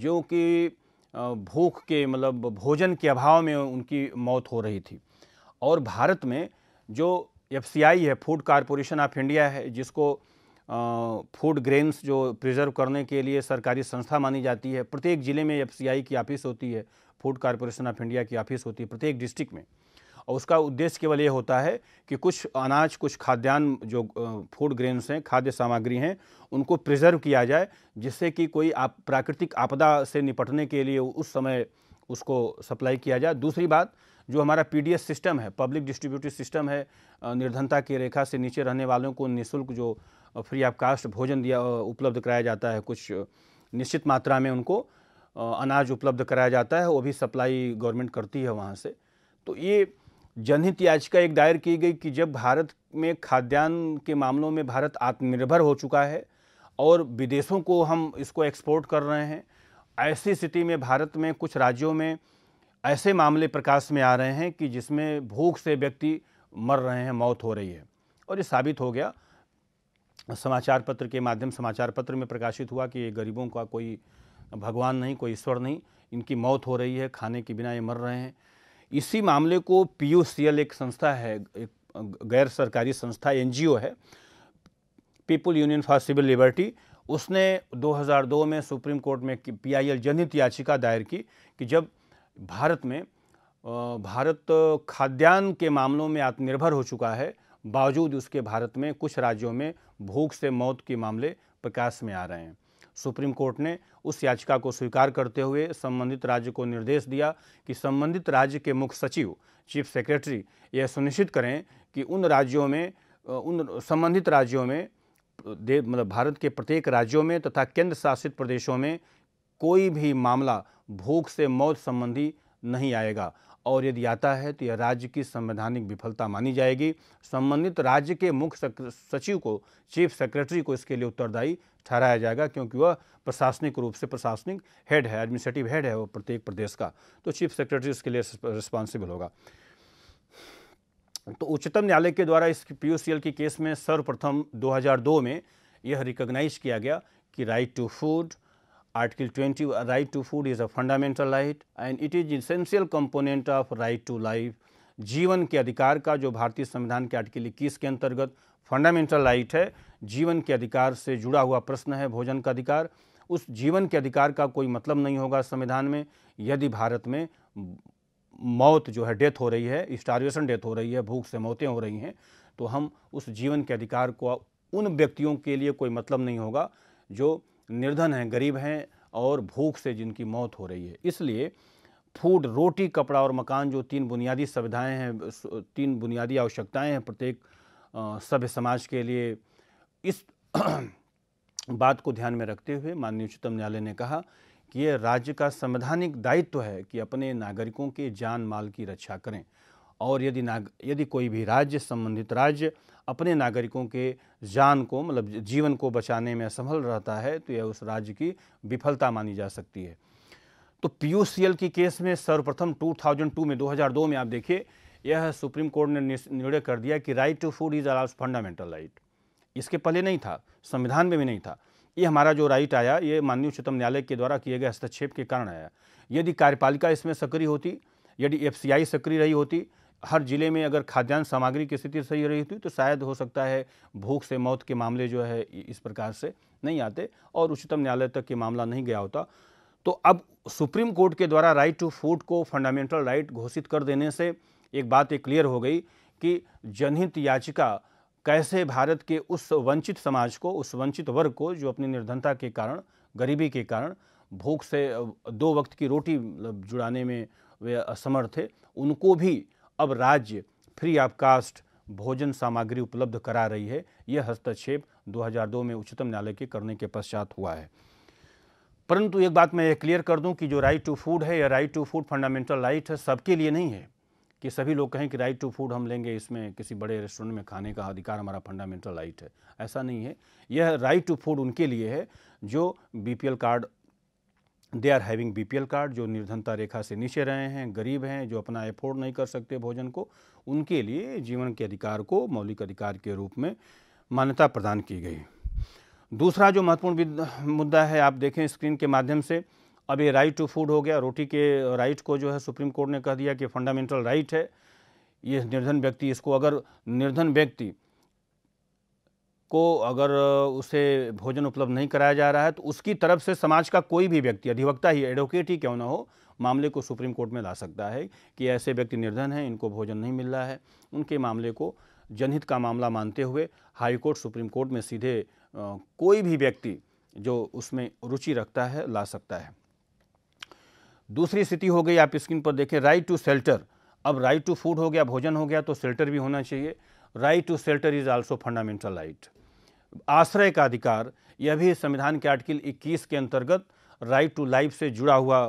जो कि भूख के मतलब भोजन के अभाव में उनकी मौत हो रही थी और भारत में जो एफ है फूड कारपोरेशन ऑफ इंडिया है जिसको फूड ग्रेन्स जो प्रिजर्व करने के लिए सरकारी संस्था मानी जाती है प्रत्येक ज़िले में एफ की ऑफिस होती है फूड कॉरपोरेशन ऑफ इंडिया की ऑफिस होती है प्रत्येक डिस्ट्रिक्ट में और उसका उद्देश्य केवल ये होता है कि कुछ अनाज कुछ खाद्यान्न जो फूड ग्रेन्स हैं खाद्य सामग्री हैं उनको प्रिजर्व किया जाए जिससे कि कोई आप प्राकृतिक आपदा से निपटने के लिए उस समय उसको सप्लाई किया जाए दूसरी बात जो हमारा पीडीएस सिस्टम है पब्लिक डिस्ट्रीब्यूटिव सिस्टम है निर्धनता की रेखा से नीचे रहने वालों को निःशुल्क जो फ्री ऑफ कास्ट भोजन दिया उपलब्ध कराया जाता है कुछ निश्चित मात्रा में उनको अनाज उपलब्ध कराया जाता है वो भी सप्लाई गवर्नमेंट करती है वहाँ से तो ये जनहित याचिका एक दायर की गई कि जब भारत में खाद्यान्न के मामलों में भारत आत्मनिर्भर हो चुका है और विदेशों को हम इसको एक्सपोर्ट कर रहे हैं ऐसी स्थिति में भारत में कुछ राज्यों में ऐसे मामले प्रकाश में आ रहे हैं कि जिसमें भूख से व्यक्ति मर रहे हैं मौत हो रही है और ये साबित हो गया समाचार पत्र के माध्यम समाचार पत्र में प्रकाशित हुआ कि ये गरीबों का कोई भगवान नहीं कोई ईश्वर नहीं इनकी मौत हो रही है खाने के बिना ये मर रहे हैं इसी मामले को पी एक संस्था है एक गैर सरकारी संस्था एन है people union for civil liberty उसने 2002 में सुप्रीम कोर्ट में पीआईएल जनहित याचिका दायर की कि जब भारत में भारत खाद्यान्न के मामलों में आत्मनिर्भर हो चुका है बावजूद उसके भारत में कुछ राज्यों में भूख से मौत के मामले प्रकाश में आ रहे हैं सुप्रीम कोर्ट ने उस याचिका को स्वीकार करते हुए संबंधित राज्य को निर्देश दिया कि संबंधित राज्य के मुख्य सचिव चीफ सेक्रेटरी यह सुनिश्चित करें कि उन राज्यों में उन संबंधित राज्यों में मतलब भारत के प्रत्येक राज्यों में तथा केंद्र शासित प्रदेशों में कोई भी मामला भूख से मौत संबंधी नहीं आएगा और यदि आता है तो यह राज्य की संवैधानिक विफलता मानी जाएगी संबंधित राज्य के मुख्य सचिव को चीफ सेक्रेटरी को इसके लिए उत्तरदायी ठहराया जाएगा क्योंकि वह प्रशासनिक रूप से प्रशासनिक हेड है एडमिनिस्ट्रेटिव हेड है वो प्रत्येक प्रदेश का तो चीफ सेक्रेटरी इसके लिए रिस्पॉन्सिबल होगा तो उच्चतम न्यायालय के द्वारा इस पीयूसीएल के केस में सर्वप्रथम 2002 में यह रिकॉग्नाइज किया गया कि right to food Article 20 uh, right to food is a fundamental right and it is essential component of right to life. जीवन के अधिकार का जो भारतीय संविधान के आर्टिकल इक्कीस के अंतर्गत फंडामेंटल राइट है जीवन के अधिकार से जुड़ा हुआ प्रश्न है भोजन का अधिकार उस जीवन के अधिकार का कोई मतलब नहीं होगा संविधान में यदि भारत में मौत जो है डेथ हो रही है स्टारवेशन डेथ हो रही है भूख से मौतें हो रही हैं तो हम उस जीवन के अधिकार को उन व्यक्तियों के लिए कोई मतलब नहीं होगा जो निर्धन हैं गरीब हैं और भूख से जिनकी मौत हो रही है इसलिए फूड रोटी कपड़ा और मकान जो तीन बुनियादी सुविधाएं हैं तीन बुनियादी आवश्यकताएं हैं प्रत्येक सभ्य समाज के लिए इस बात को ध्यान में रखते हुए माननीय उच्चतम न्यायालय ने कहा कि ये राज्य का संवैधानिक दायित्व है कि अपने नागरिकों के जान माल की रक्षा करें और यदि नाग यदि कोई भी राज्य संबंधित राज्य अपने नागरिकों के जान को मतलब जीवन को बचाने में असफल रहता है तो यह उस राज्य की विफलता मानी जा सकती है तो पीयूसीएल की केस में सर्वप्रथम 2002 में 2002 में आप देखिए यह सुप्रीम कोर्ट ने निर्णय कर दिया कि right to food is allow fundamental right इसके पहले नहीं था संविधान में भी नहीं था ये हमारा जो राइट आया ये माननीय उच्चतम न्यायालय के द्वारा किए गए हस्तक्षेप के कारण आया यदि कार्यपालिका इसमें सक्रिय होती यदि एफ सक्रिय रही होती हर ज़िले में अगर खाद्यान्न सामग्री की स्थिति सही रही थी तो शायद हो सकता है भूख से मौत के मामले जो है इस प्रकार से नहीं आते और उच्चतम न्यायालय तक के मामला नहीं गया होता तो अब सुप्रीम कोर्ट के द्वारा राइट टू फूड को फंडामेंटल राइट घोषित कर देने से एक बात ये क्लियर हो गई कि जनहित याचिका कैसे भारत के उस वंचित समाज को उस वंचित वर्ग को जो अपनी निर्धनता के कारण गरीबी के कारण भूख से दो वक्त की रोटी मतलब, जुड़ाने में वे असमर्थ थे उनको भी अब राज्य फ्री ऑफ कास्ट भोजन सामग्री उपलब्ध करा रही है यह हस्तक्षेप 2002 में उच्चतम न्यायालय के करने के पश्चात हुआ है परंतु एक बात मैं ये क्लियर कर दूं कि जो राइट टू फूड है या right to food fundamental right है सबके लिए नहीं है कि सभी लोग कहें कि राइट टू फूड हम लेंगे इसमें किसी बड़े रेस्टोरेंट में खाने का अधिकार हमारा फंडामेंटल राइट है ऐसा नहीं है यह राइट टू फूड उनके लिए है जो BPL card they are having B card जो निर्धनता रेखा से नीचे रहे हैं गरीब हैं जो अपना एफोर्ड नहीं कर सकते भोजन को उनके लिए जीवन के अधिकार को मौलिक अधिकार के रूप में मान्यता प्रदान की गई दूसरा जो महत्वपूर्ण मुद्दा है आप देखें स्क्रीन के माध्यम से अब ये राइट टू फूड हो गया रोटी के राइट को जो है सुप्रीम कोर्ट ने कह दिया कि फंडामेंटल राइट है ये निर्धन व्यक्ति इसको अगर निर्धन व्यक्ति को अगर उसे भोजन उपलब्ध नहीं कराया जा रहा है तो उसकी तरफ से समाज का कोई भी व्यक्ति अधिवक्ता ही एडवोकेट ही क्यों ना हो मामले को सुप्रीम कोर्ट में ला सकता है कि ऐसे व्यक्ति निर्धन हैं इनको भोजन नहीं मिल रहा है उनके मामले को जनहित का मामला मानते हुए हाई कोर्ट सुप्रीम कोर्ट में सीधे कोई भी व्यक्ति जो उसमें रुचि रखता है ला सकता है दूसरी स्थिति हो गई आप स्क्रीन पर देखें राइट टू शेल्टर अब राइट टू फूड हो गया भोजन हो गया तो शेल्टर भी होना चाहिए right to shelter is also fundamental right आश्रय का अधिकार यह भी संविधान के आर्टिकल 21 के अंतर्गत राइट टू लाइफ से जुड़ा हुआ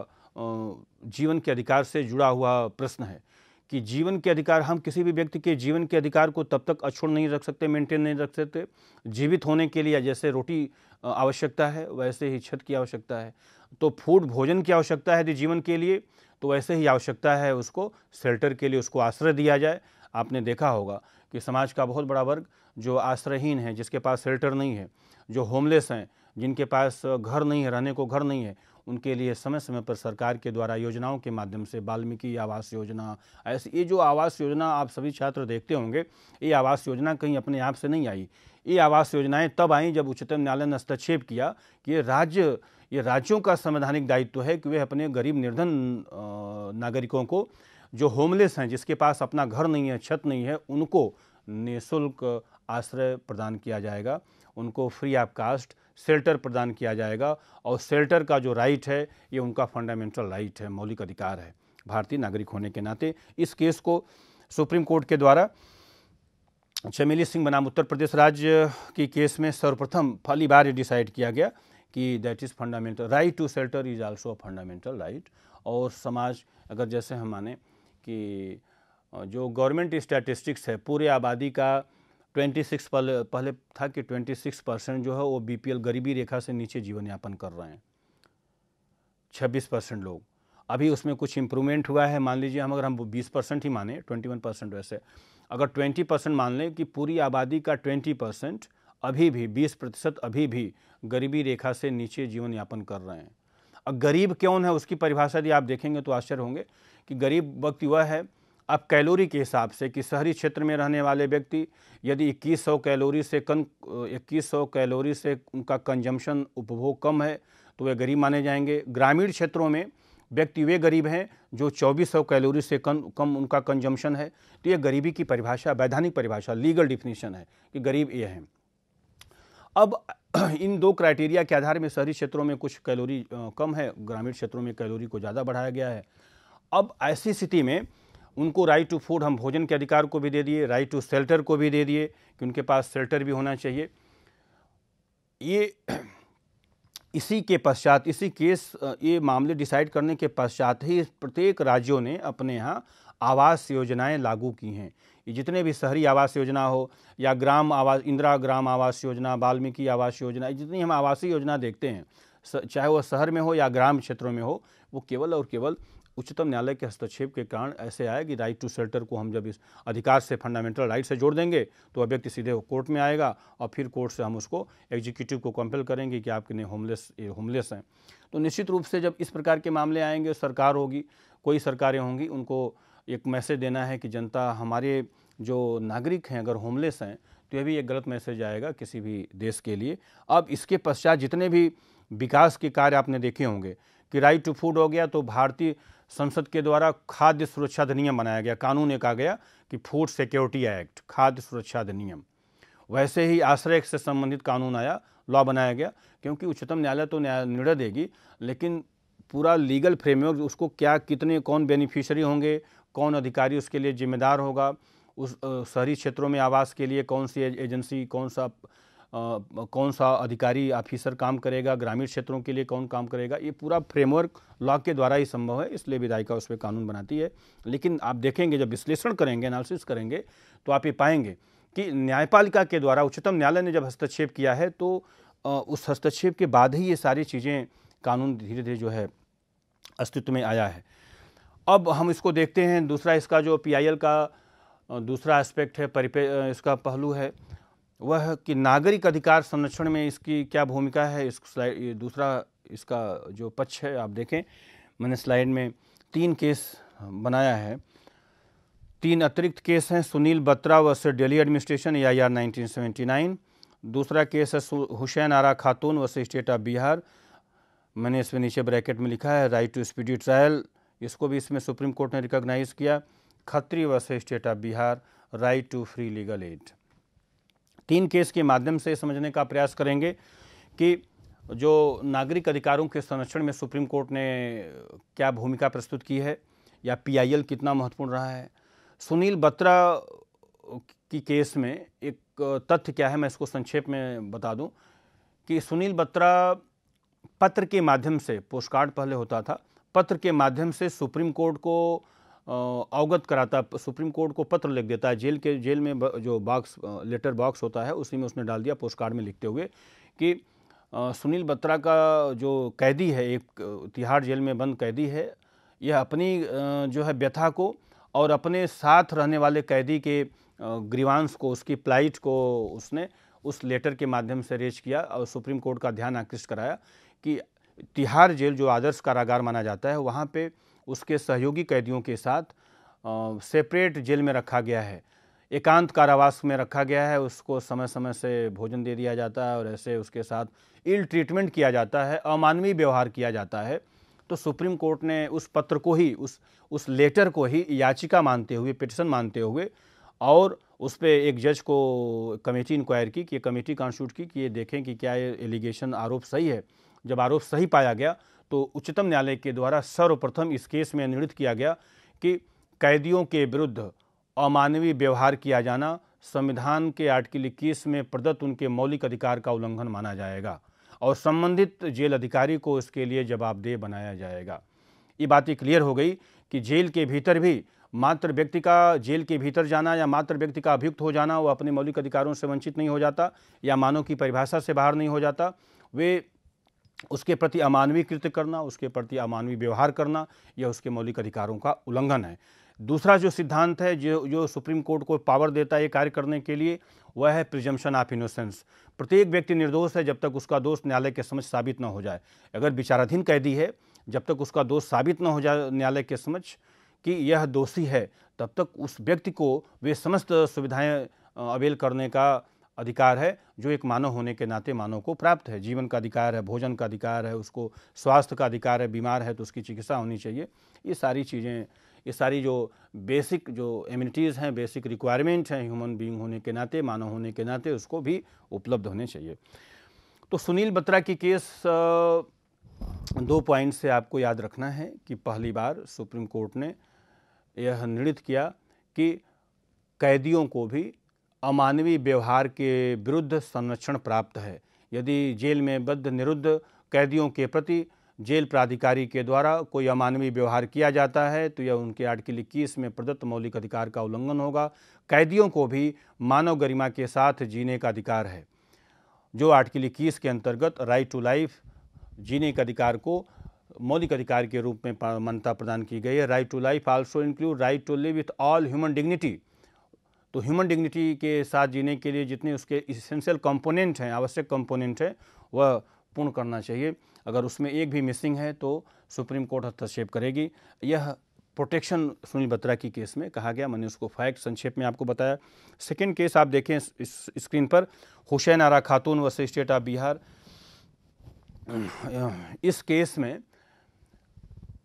जीवन के अधिकार से जुड़ा हुआ प्रश्न है कि जीवन के अधिकार हम किसी भी व्यक्ति के जीवन के अधिकार को तब तक अक्षुण नहीं रख सकते मेंटेन नहीं रख सकते जीवित होने के लिए जैसे रोटी आवश्यकता है वैसे ही छत की आवश्यकता है तो फूड भोजन की आवश्यकता है यदि जीवन के लिए तो वैसे ही आवश्यकता है उसको शेल्टर के लिए उसको आश्रय दिया जाए आपने देखा होगा कि समाज का बहुत बड़ा वर्ग जो आश्रयहीन हैं जिसके पास शेल्टर नहीं है जो होमलेस हैं जिनके पास घर नहीं है रहने को घर नहीं है उनके लिए समय समय पर सरकार के द्वारा योजनाओं के माध्यम से वाल्मीकि आवास योजना ऐसी ये जो आवास योजना आप सभी छात्र देखते होंगे ये आवास योजना कहीं अपने आप से नहीं आई ये आवास योजनाएं तब आई जब उच्चतम न्यायालय ने हस्तक्षेप किया कि ये राज्य ये राज्यों का संवैधानिक दायित्व है कि वे अपने गरीब निर्धन नागरिकों को जो होमलेस हैं जिसके पास अपना घर नहीं है छत नहीं है उनको निःशुल्क आश्रय प्रदान किया जाएगा उनको फ्री ऑफ कास्ट शेल्टर प्रदान किया जाएगा और शेल्टर का जो राइट है ये उनका फंडामेंटल राइट है मौलिक अधिकार है भारतीय नागरिक होने के नाते इस केस को सुप्रीम कोर्ट के द्वारा चमेली सिंह बनाम उत्तर प्रदेश राज्य की केस में सर्वप्रथम पहली बार ये डिसाइड किया गया कि that is fundamental right to shelter is also a fundamental right और समाज अगर जैसे हम माने कि जो गवर्नमेंट स्टैटिस्टिक्स है पूरे आबादी का 26 पहले पहले था कि 26 परसेंट जो है वो बीपीएल गरीबी रेखा से नीचे जीवन यापन कर रहे हैं 26 परसेंट लोग अभी उसमें कुछ इम्प्रूवमेंट हुआ है मान लीजिए हम अगर हम 20 परसेंट ही माने 21 परसेंट वैसे अगर 20 परसेंट मान लें कि पूरी आबादी का 20 परसेंट अभी भी 20 प्रतिशत अभी भी गरीबी रेखा से नीचे जीवन यापन कर रहे हैं अब गरीब कौन है उसकी परिभाषा यदि आप देखेंगे तो आश्चर्य होंगे कि गरीब वक्त वह है अब कैलोरी के हिसाब से कि शहरी क्षेत्र में रहने वाले व्यक्ति यदि 2100 कैलोरी से कम 2100 कैलोरी से उनका कंजम्पशन उपभोग कम है तो वे गरीब माने जाएंगे ग्रामीण क्षेत्रों में व्यक्ति वे गरीब हैं जो 2400 कैलोरी से कम कम उनका कंजम्पशन है तो ये गरीबी की परिभाषा वैधानिक परिभाषा लीगल डिफिनीशन है कि गरीब ये हैं अब इन दो क्राइटेरिया के आधार में शहरी क्षेत्रों में कुछ कैलोरी कम है ग्रामीण क्षेत्रों में कैलोरी को ज़्यादा बढ़ाया गया है अब ऐसी स्थिति में उनको राइट टू फूड हम भोजन के अधिकार को भी दे दिए राइट टू शेल्टर को भी दे दिए कि उनके पास शेल्टर भी होना चाहिए ये इसी के पश्चात इसी केस ये मामले डिसाइड करने के पश्चात ही प्रत्येक राज्यों ने अपने यहाँ आवास योजनाएं लागू की हैं ये जितने भी शहरी आवास योजना हो या ग्राम आवास इंदिरा ग्राम आवास योजना वाल्मीकि आवास योजना जितनी हम आवासीय योजना देखते हैं चाहे वह शहर में हो या ग्राम क्षेत्रों में हो वो केवल और केवल उच्चतम न्यायालय के हस्तक्षेप के कारण ऐसे आया कि राइट टू शेल्टर को हम जब इस अधिकार से फंडामेंटल राइट से जोड़ देंगे तो वह व्यक्ति सीधे कोर्ट में आएगा और फिर कोर्ट से हम उसको एग्जीक्यूटिव को कंपेल करेंगे कि आपके नहीं होमलेस ये होमलेस हैं तो निश्चित रूप से जब इस प्रकार के मामले आएंगे सरकार होगी कोई सरकारें होंगी उनको एक मैसेज देना है कि जनता हमारे जो नागरिक हैं अगर होमलेस हैं तो यह भी एक गलत मैसेज आएगा किसी भी देश के लिए अब इसके पश्चात जितने भी विकास के कार्य आपने देखे होंगे कि राइट टू फूड हो गया तो भारतीय संसद के द्वारा खाद्य सुरक्षा अधिनियम बनाया गया कानून एक आ गया कि फूड सिक्योरिटी एक्ट खाद्य सुरक्षा अधिनियम वैसे ही आश्रय से संबंधित कानून आया लॉ बनाया गया क्योंकि उच्चतम न्यायालय तो न्याय निर्णय देगी लेकिन पूरा लीगल फ्रेमवर्क उसको क्या कितने कौन बेनिफिशरी होंगे कौन अधिकारी उसके लिए जिम्मेदार होगा उस शहरी क्षेत्रों में आवास के लिए कौन सी एजेंसी कौन सा कौन सा अधिकारी ऑफिसर काम करेगा ग्रामीण क्षेत्रों के लिए कौन काम करेगा ये पूरा फ्रेमवर्क लॉ के द्वारा ही संभव है इसलिए विधायिका उस पर कानून बनाती है लेकिन आप देखेंगे जब विश्लेषण करेंगे एनालिसिस करेंगे तो आप ये पाएंगे कि न्यायपालिका के द्वारा उच्चतम न्यायालय ने जब हस्तक्षेप किया है तो उस हस्तक्षेप के बाद ही ये सारी चीज़ें कानून धीरे धीरे जो है अस्तित्व में आया है अब हम इसको देखते हैं दूसरा इसका जो पीआईएल का दूसरा एस्पेक्ट है परिपे इसका पहलू है वह कि नागरिक अधिकार संरक्षण में इसकी क्या भूमिका है इस स्लाइड दूसरा इसका जो पक्ष है आप देखें मैंने स्लाइड में तीन केस बनाया है तीन अतिरिक्त केस हैं Sunil Batra versus Delhi administration A I R nineteen दूसरा केस है हुसैन आरा खातून वर्ष स्टेट ऑफ बिहार मैंने इसमें नीचे ब्रैकेट में लिखा है राइट टू स्पीडी ट्रायल इसको भी इसमें सुप्रीम कोर्ट ने रिकॉग्नाइज किया Khatri versus state of Bihar right to free legal aid तीन केस के माध्यम से समझने का प्रयास करेंगे कि जो नागरिक अधिकारों के संरक्षण में सुप्रीम कोर्ट ने क्या भूमिका प्रस्तुत की है या पीआईएल कितना महत्वपूर्ण रहा है सुनील बत्रा की केस में एक तथ्य क्या है मैं इसको संक्षेप में बता दूं कि सुनील बत्रा पत्र के माध्यम से पोस्टकार्ड पहले होता था पत्र के माध्यम से सुप्रीम कोर्ट को अवगत कराता है सुप्रीम कोर्ट को पत्र लिख देता है जेल के जेल में जो बॉक्स लेटर बॉक्स होता है उसी में उसने डाल दिया पोस्ट कार्ड में लिखते हुए कि सुनील बत्रा का जो कैदी है एक तिहाड़ जेल में बंद कैदी है यह अपनी जो है व्यथा को और अपने साथ रहने वाले कैदी के ग्रीवांश को उसकी प्लाइट को उसने उस लेटर के माध्यम से रेज किया और सुप्रीम कोर्ट का ध्यान आकृष्ट कराया कि तिहाड़ जेल जो आदर्श कारागार माना जाता है वहाँ पे उसके सहयोगी कैदियों के साथ सेपरेट जेल में रखा गया है एकांत कारावास में रखा गया है उसको समय समय से भोजन दे दिया जाता है और ऐसे उसके साथ इल ट्रीटमेंट किया जाता है अमानवीय व्यवहार किया जाता है तो सुप्रीम कोर्ट ने उस पत्र को ही उस उस लेटर को ही याचिका मानते हुए पिटिशन मानते हुए और उस पर एक जज को कमेटी इंक्वायर की कि ये कमेटी कॉन्स्टिट्यूट की कि ये देखें कि क्या ये एलिगेशन आरोप सही है जब आरोप सही पाया गया तो उच्चतम न्यायालय के द्वारा सर्वप्रथम इस केस में निर्णित किया गया कि कैदियों के विरुद्ध अमानवीय व्यवहार किया जाना संविधान के आर्टिकल इक्कीस में प्रदत्त उनके मौलिक अधिकार का उल्लंघन माना जाएगा और संबंधित जेल अधिकारी को इसके लिए जवाबदेह बनाया जाएगा ये बातें क्लियर हो गई कि जेल के भीतर भी मात्र व्यक्ति का जेल के भीतर जाना या मात्र व्यक्ति का अभियुक्त हो जाना वो अपने मौलिक अधिकारों से वंचित नहीं हो जाता या मानव की परिभाषा से बाहर नहीं हो जाता वे उसके प्रति अमानवीय कृत्य करना उसके प्रति अमानवीय व्यवहार करना यह उसके मौलिक अधिकारों का उल्लंघन है दूसरा जो सिद्धांत है जो जो सुप्रीम कोर्ट को पावर देता है ये कार्य करने के लिए वह है प्रिजम्पशन ऑफ इनोसेंस प्रत्येक व्यक्ति निर्दोष है जब तक उसका दोष न्यायालय के समझ साबित न हो जाए अगर विचाराधीन कैदी है जब तक उसका दोष साबित न हो जाए न्यायालय के समझ कि यह दोषी है तब तक उस व्यक्ति को वे समस्त सुविधाएं अवेल करने का अधिकार है जो एक मानव होने के नाते मानव को प्राप्त है जीवन का अधिकार है भोजन का अधिकार है उसको स्वास्थ्य का अधिकार है बीमार है तो उसकी चिकित्सा होनी चाहिए ये सारी चीज़ें ये सारी जो बेसिक जो एम्यूनिटीज़ हैं बेसिक रिक्वायरमेंट हैं ह्यूमन बीइंग होने के नाते मानव होने के नाते उसको भी उपलब्ध होने चाहिए तो सुनील बत्रा की केस दो पॉइंट से आपको याद रखना है कि पहली बार सुप्रीम कोर्ट ने यह निर्णित किया कि कैदियों को भी अमानवीय व्यवहार के विरुद्ध संरक्षण प्राप्त है यदि जेल में बद्ध निरुद्ध कैदियों के प्रति जेल प्राधिकारी के द्वारा कोई अमानवीय व्यवहार किया जाता है तो यह उनके आर्टिकल इक्कीस में प्रदत्त मौलिक अधिकार का उल्लंघन होगा कैदियों को भी मानव गरिमा के साथ जीने का अधिकार है जो आर्टिकल इक्कीस के अंतर्गत राइट टू लाइफ जीने के अधिकार को मौलिक अधिकार के रूप में मान्यता प्रदान की गई है right to life also include right to live with all human dignity तो ह्यूमन डिग्निटी के साथ जीने के लिए जितने उसके इसेंशियल कंपोनेंट हैं आवश्यक कंपोनेंट हैं वह पूर्ण करना चाहिए अगर उसमें एक भी मिसिंग है तो सुप्रीम कोर्ट हस्तक्षेप करेगी यह प्रोटेक्शन सुनील बत्रा की केस में कहा गया मैंने उसको फैक्ट संक्षेप में आपको बताया सेकेंड केस आप देखें इस स्क्रीन पर हुसैन आरा खातून वर्स स्टेट ऑफ बिहार इस केस में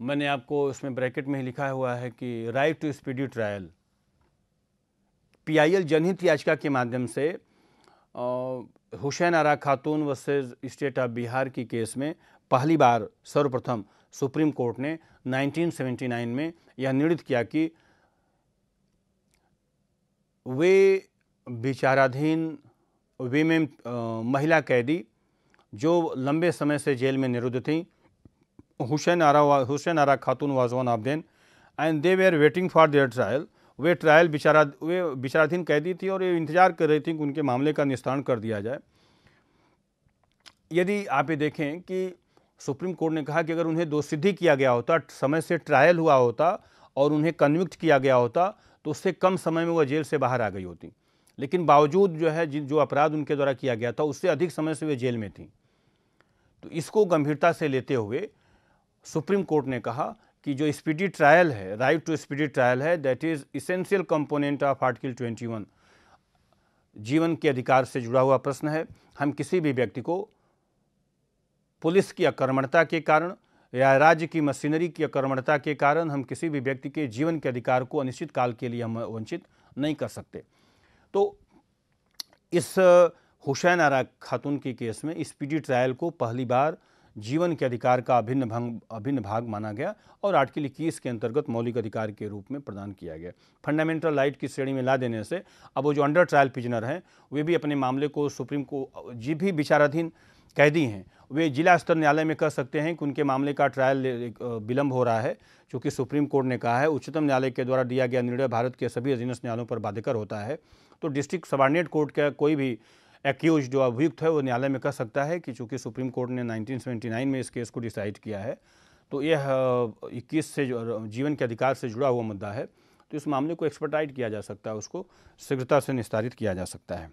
मैंने आपको इसमें ब्रैकेट में ही लिखा हुआ है कि right to speedy trial PIL जनहित याचिका के माध्यम से हुसैन आरा खातून वर्सेज स्टेट ऑफ बिहार की केस में पहली बार सर्वप्रथम सुप्रीम कोर्ट ने 1979 में यह निर्णित किया कि वे विचाराधीन वे महिला कैदी जो लंबे समय से जेल में निरुद्ध थी हुसैन आरा Hussainara Khatoon was one one of them and they are waiting for their trial they trial विचारा वे विचाराधीन कैदी थी और ये इंतजार कर रही थी कि उनके मामले का निस्तारण कर दिया जाए यदि आप ये देखें कि सुप्रीम कोर्ट ने कहा कि अगर उन्हें दो सिद्धि किया गया होता समय से ट्रायल हुआ होता और उन्हें कन्विक्ट किया गया होता तो उससे कम समय में वह जेल से बाहर आ गई होती लेकिन बावजूद जो है जिन जो अपराध उनके द्वारा किया गया था उससे अधिक समय से वे जेल में थी तो इसको गंभीरता से लेते हुए सुप्रीम कोर्ट ने कहा कि जो स्पीडी ट्रायल है राइट टू स्पीडी ट्रायल है that is essential component of article 21 जीवन के अधिकार से जुड़ा हुआ प्रश्न है हम किसी भी व्यक्ति को पुलिस की आक्रमणता के कारण या राज्य की मशीनरी की आक्रमणता के कारण हम किसी भी व्यक्ति के जीवन के अधिकार को अनिश्चित काल के लिए हम वंचित नहीं कर सकते तो इस हुसैन आरा खातून के केस में स्पीडी ट्रायल को पहली बार जीवन के अधिकार का अभिन्न भंग अभिन्न भाग माना गया और आर्टिकल इक्कीस के अंतर्गत मौलिक अधिकार के रूप में प्रदान किया गया फंडामेंटल राइट की श्रेणी में ला देने से अब वो जो अंडर ट्रायल पिजनर हैं वे भी अपने मामले को सुप्रीम को जी भी विचाराधीन कैदी हैं वे जिला स्तर न्यायालय में कह सकते हैं कि उनके मामले का ट्रायल विलंब हो रहा है चूँकि सुप्रीम कोर्ट ने कहा है उच्चतम न्यायालय के द्वारा दिया गया निर्णय भारत के सभी अधीनस्थ न्यायालयों पर बाध्यकर होता है तो डिस्ट्रिक्ट सबार्डिनेट कोर्ट का कोई भी एक्यूज जो अभियुक्त है वो न्यायालय में कह सकता है कि चूंकि सुप्रीम कोर्ट ने 1979 में इस केस को डिसाइड किया है तो यह इक्कीस से जीवन के अधिकार से जुड़ा हुआ मुद्दा है तो इस मामले को एक्सपर्टाइड किया जा सकता है उसको शीघ्रता से निस्तारित किया जा सकता है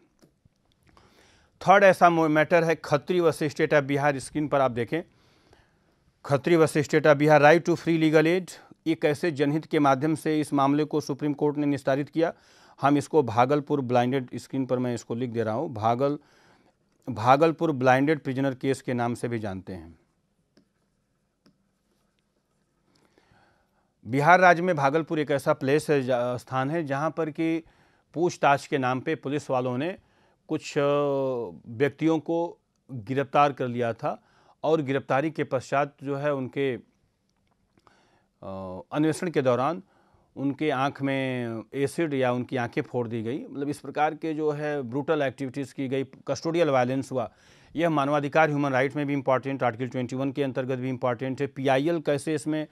थर्ड ऐसा मैटर है Khatri versus state of Bihar screen पर आप देखें Khatri versus state of Bihar right to free legal aid एक ऐसे जनहित के माध्यम से इस मामले को सुप्रीम कोर्ट ने निस्तारित किया हम इसको भागलपुर ब्लाइंडेड स्क्रीन पर मैं इसको लिख दे रहा हूँ भागल भागलपुर ब्लाइंडेड प्रिजनर केस के नाम से भी जानते हैं बिहार राज्य में भागलपुर एक ऐसा प्लेस है स्थान है जहाँ पर कि पूछताछ के नाम पे पुलिस वालों ने कुछ व्यक्तियों को गिरफ्तार कर लिया था और गिरफ्तारी के पश्चात जो है उनके अन्वेषण के दौरान उनके आँख में एसिड या उनकी आँखें फोड़ दी गई मतलब इस प्रकार के जो है ब्रूटल एक्टिविटीज़ की गई कस्टोडियल वायलेंस हुआ यह मानवाधिकार ह्यूमन राइट में भी इम्पॉर्टेंट आर्टिकल 21 के अंतर्गत भी इम्पॉर्टेंट है पीआईएल कैसे इसमें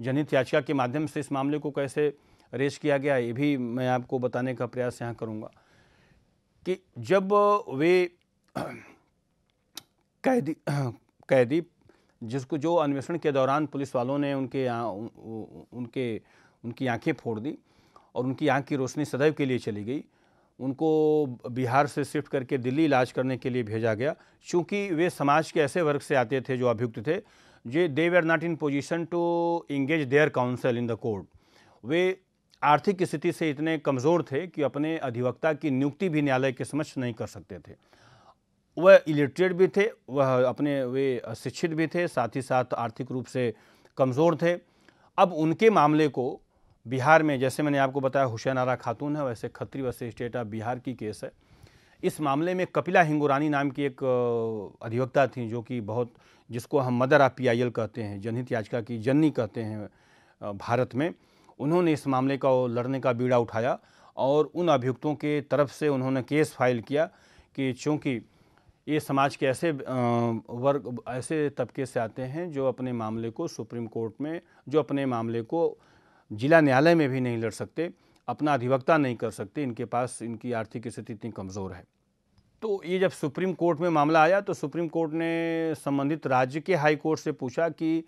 जनहित याचिका के माध्यम से इस मामले को कैसे रेज किया गया ये भी मैं आपको बताने का प्रयास यहाँ करूँगा कि जब वे कैदी कैदी जिसको जो अन्वेषण के दौरान पुलिस वालों ने उनके उनके उनकी आंखें फोड़ दी और उनकी आँख की रोशनी सदैव के लिए चली गई उनको बिहार से शिफ्ट करके दिल्ली इलाज करने के लिए भेजा गया क्योंकि वे समाज के ऐसे वर्ग से आते थे जो अभियुक्त थे जे they were not in position to engage their counsel in the court वे आर्थिक स्थिति से इतने कमज़ोर थे कि अपने अधिवक्ता की नियुक्ति भी न्यायालय के समक्ष नहीं कर सकते थे वह इलिटरेट भी थे वह अपने वे शिक्षित भी थे साथ ही साथ आर्थिक रूप से कमज़ोर थे अब उनके मामले को बिहार में जैसे मैंने आपको बताया हुसैन आरा खातून है वैसे खत्री वैसे स्टेट ऑफ बिहार की केस है इस मामले में कपिला हिंगुरानी नाम की एक अधिवक्ता थी जो कि बहुत जिसको हम मदर ऑफ पी कहते हैं जनहित याचिका की जननी कहते हैं भारत में उन्होंने इस मामले का लड़ने का बीड़ा उठाया और उन अभियुक्तों के तरफ से उन्होंने केस फाइल किया कि चूँकि ये समाज के ऐसे वर्ग ऐसे तबके से आते हैं जो अपने मामले को सुप्रीम कोर्ट में जो अपने मामले को जिला न्यायालय में भी नहीं लड़ सकते अपना अधिवक्ता नहीं कर सकते इनके पास इनकी आर्थिक स्थिति इतनी कमज़ोर है तो ये जब सुप्रीम कोर्ट में मामला आया तो सुप्रीम कोर्ट ने संबंधित राज्य के हाई कोर्ट से पूछा कि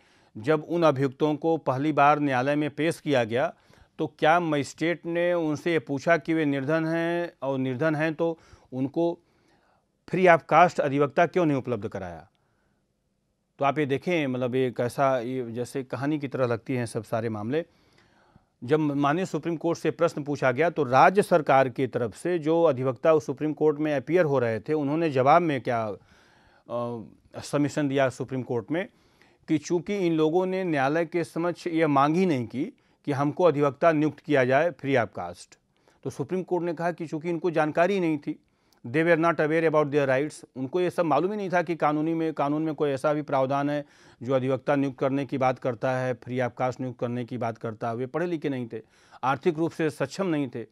जब उन अभियुक्तों को पहली बार न्यायालय में पेश किया गया तो क्या मजिस्ट्रेट ने उनसे ये पूछा कि वे निर्धन हैं और निर्धन हैं तो उनको फ्री ऑफ कास्ट अधिवक्ता क्यों नहीं उपलब्ध कराया तो आप ये देखें मतलब एक ऐसा ये जैसे कहानी की तरह लगती हैं सब सारे मामले जब माननीय सुप्रीम कोर्ट से प्रश्न पूछा गया तो राज्य सरकार की तरफ से जो अधिवक्ता उस सुप्रीम कोर्ट में अपियर हो रहे थे उन्होंने जवाब में क्या समीशन दिया सुप्रीम कोर्ट में कि चूंकि इन लोगों ने न्यायालय के समक्ष यह मांग ही नहीं की कि हमको अधिवक्ता नियुक्त किया जाए फ्री ऑफ कास्ट तो सुप्रीम कोर्ट ने कहा कि चूंकि इनको जानकारी नहीं थी they were not aware about their rights उनको ये सब मालूम ही नहीं था कि कानूनी में कानून में कोई ऐसा भी प्रावधान है जो अधिवक्ता नियुक्त करने की बात करता है फ्री ऑफ कास्ट नियुक्त करने की बात करता है वे पढ़े लिखे नहीं थे आर्थिक रूप से सक्षम नहीं थे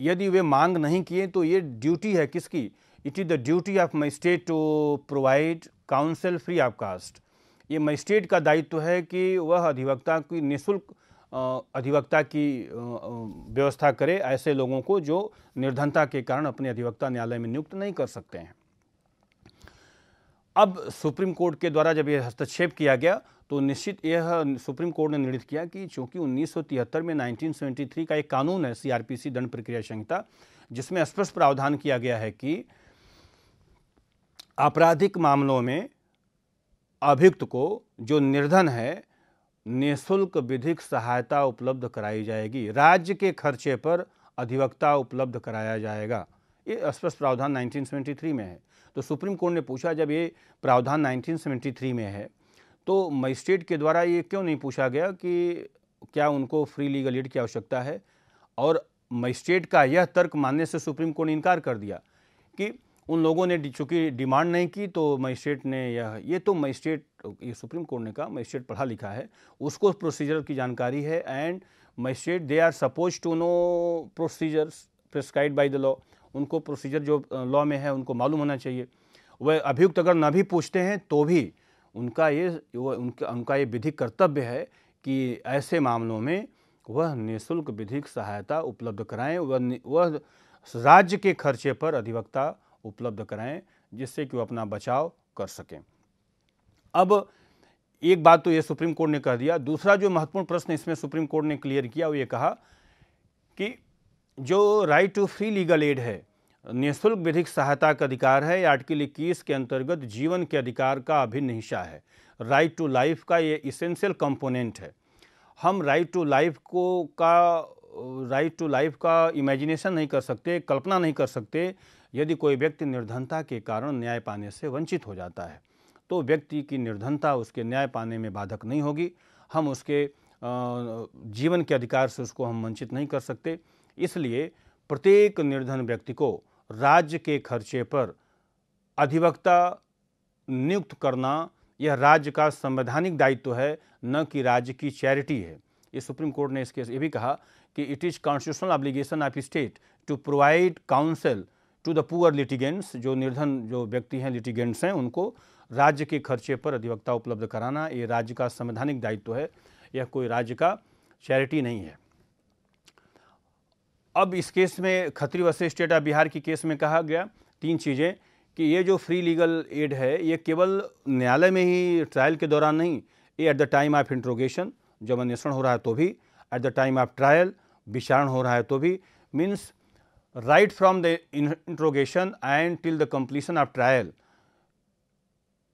यदि वे मांग नहीं किए तो ये ड्यूटी है किसकी it is the duty of magistrate to provide counsel free of cost ये मजिस्ट्रेट का दायित्व है कि वह अधिवक्ता की निःशुल्क अधिवक्ता की व्यवस्था करे ऐसे लोगों को जो निर्धनता के कारण अपने अधिवक्ता न्यायालय में नियुक्त नहीं कर सकते हैं अब सुप्रीम कोर्ट के द्वारा जब यह हस्तक्षेप किया गया तो निश्चित यह सुप्रीम कोर्ट ने निर्णित किया कि चूंकि 1973 में 1973 का एक कानून है सीआरपीसी दंड प्रक्रिया संहिता जिसमें स्पष्ट प्रावधान किया गया है कि आपराधिक मामलों में अभियुक्त को जो निर्धन है निःशुल्क विधिक सहायता उपलब्ध कराई जाएगी राज्य के खर्चे पर अधिवक्ता उपलब्ध कराया जाएगा ये स्पष्ट प्रावधान 1973 में है तो सुप्रीम कोर्ट ने पूछा जब ये प्रावधान 1973 में है तो मजिस्ट्रेट के द्वारा ये क्यों नहीं पूछा गया कि क्या उनको फ्री लीगल एड की आवश्यकता है और मजिस्ट्रेट का यह तर्क मानने से सुप्रीम कोर्ट ने इनकार कर दिया कि उन लोगों ने चूँकि डिमांड नहीं की तो मजिस्ट्रेट ने यह ये तो मजिस्ट्रेट ये सुप्रीम कोर्ट ने कहा मजिस्ट्रेट पढ़ा लिखा है उसको प्रोसीजर की जानकारी है and magistrate they are suppose to know procedures prescribe by the law उनको प्रोसीजर जो लॉ में है उनको मालूम होना चाहिए वह अभियुक्त अगर ना भी पूछते हैं तो भी उनका ये उनका उनका ये विधिक कर्तव्य है कि ऐसे मामलों में वह निःशुल्क विधिक सहायता उपलब्ध कराएं वह वह राज्य के खर्चे पर अधिवक्ता उपलब्ध कराएं जिससे कि वह अपना बचाव कर सकें अब एक बात तो ये सुप्रीम कोर्ट ने कह दिया दूसरा जो महत्वपूर्ण प्रश्न इसमें सुप्रीम कोर्ट ने क्लियर किया वो ये कहा कि जो right to free legal aid है निःशुल्क विधिक सहायता का अधिकार है आर्टिकल इक्कीस के अंतर्गत जीवन के अधिकार का अभिन्न हिस्सा है राइट टू लाइफ का ये इसेंशियल कंपोनेंट है हम राइट टू लाइफ को का राइट टू लाइफ का इमेजिनेशन नहीं कर सकते कल्पना नहीं कर सकते यदि कोई व्यक्ति निर्धनता के कारण न्याय पाने से वंचित हो जाता है तो व्यक्ति की निर्धनता उसके न्याय पाने में बाधक नहीं होगी हम उसके जीवन के अधिकार से उसको हम वंचित नहीं कर सकते इसलिए प्रत्येक निर्धन व्यक्ति को राज्य के खर्चे पर अधिवक्ता नियुक्त करना यह राज्य का संवैधानिक दायित्व तो है न कि राज्य की चैरिटी है ये सुप्रीम कोर्ट ने इसके ये भी कहा कि it is constitutional obligation of state to provide counsel to the poor litigants जो निर्धन जो व्यक्ति हैं लिटिगेंट्स हैं उनको राज्य के खर्चे पर अधिवक्ता उपलब्ध कराना ये राज्य का संवैधानिक दायित्व है यह कोई राज्य का चैरिटी नहीं है अब इस केस में Khatri versus state of Bihar की केस में कहा गया तीन चीज़ें कि ये जो फ्री लीगल एड है ये केवल न्यायालय में ही ट्रायल के दौरान नहीं ये at the time of interrogation जब अन्वेषण हो रहा है तो भी at the time of trial विचारण हो रहा है तो भी means right from the interrogation and till the completion of trial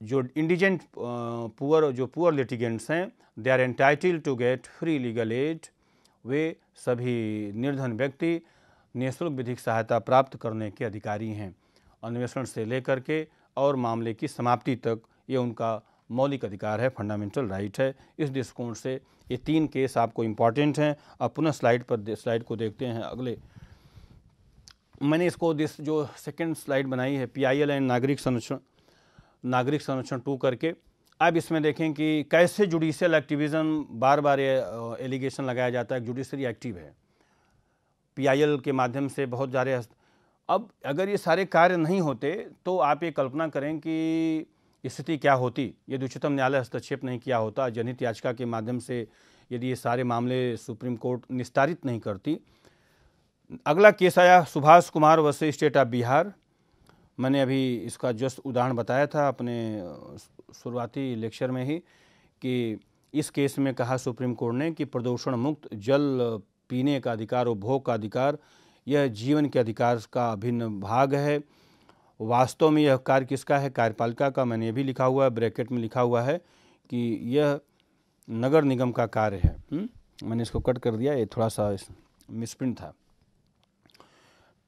जो इंडिजेंट पुअर uh, जो पुअर लिटिगेंट्स हैं they are entitle to get free legal aid वे सभी निर्धन व्यक्ति निःशुल्क विधिक सहायता प्राप्त करने के अधिकारी हैं अन्वेषण से लेकर के और मामले की समाप्ति तक ये उनका मौलिक अधिकार है फंडामेंटल राइट है इस दृष्टिकोण से ये तीन केस आपको इम्पॉर्टेंट हैं अब पुनः स्लाइड पर स्लाइड को देखते हैं अगले मैंने इसको दिस जो सेकंड स्लाइड बनाई है पीआईएल एंड नागरिक संरक्षण नागरिक संरक्षण टू करके अब इसमें देखें कि कैसे जुडिशियल एक्टिविज़म बार बार ये एलिगेशन लगाया जाता है जुडिशरी एक्टिव है पीआईएल के माध्यम से बहुत सारे अब अगर ये सारे कार्य नहीं होते तो आप ये कल्पना करें कि स्थिति क्या होती यदि उच्चतम न्यायालय हस्तक्षेप नहीं किया होता जनहित याचिका के माध्यम से यदि ये सारे मामले सुप्रीम कोर्ट निस्तारित नहीं करती अगला केस आया सुभाष कुमार वसे स्टेट ऑफ बिहार मैंने अभी इसका जस्ट उदाहरण बताया था अपने शुरुआती लेक्चर में ही कि इस केस में कहा सुप्रीम कोर्ट ने कि प्रदूषण मुक्त जल पीने का अधिकार उपभोग का अधिकार यह जीवन के अधिकार का अभिन्न भाग है वास्तव में यह कार्य किसका है कार्यपालिका का मैंने भी लिखा हुआ है ब्रैकेट में लिखा हुआ है कि यह नगर निगम का कार्य है हुँ? मैंने इसको कट कर दिया ये थोड़ा सा मिसप्रिंट था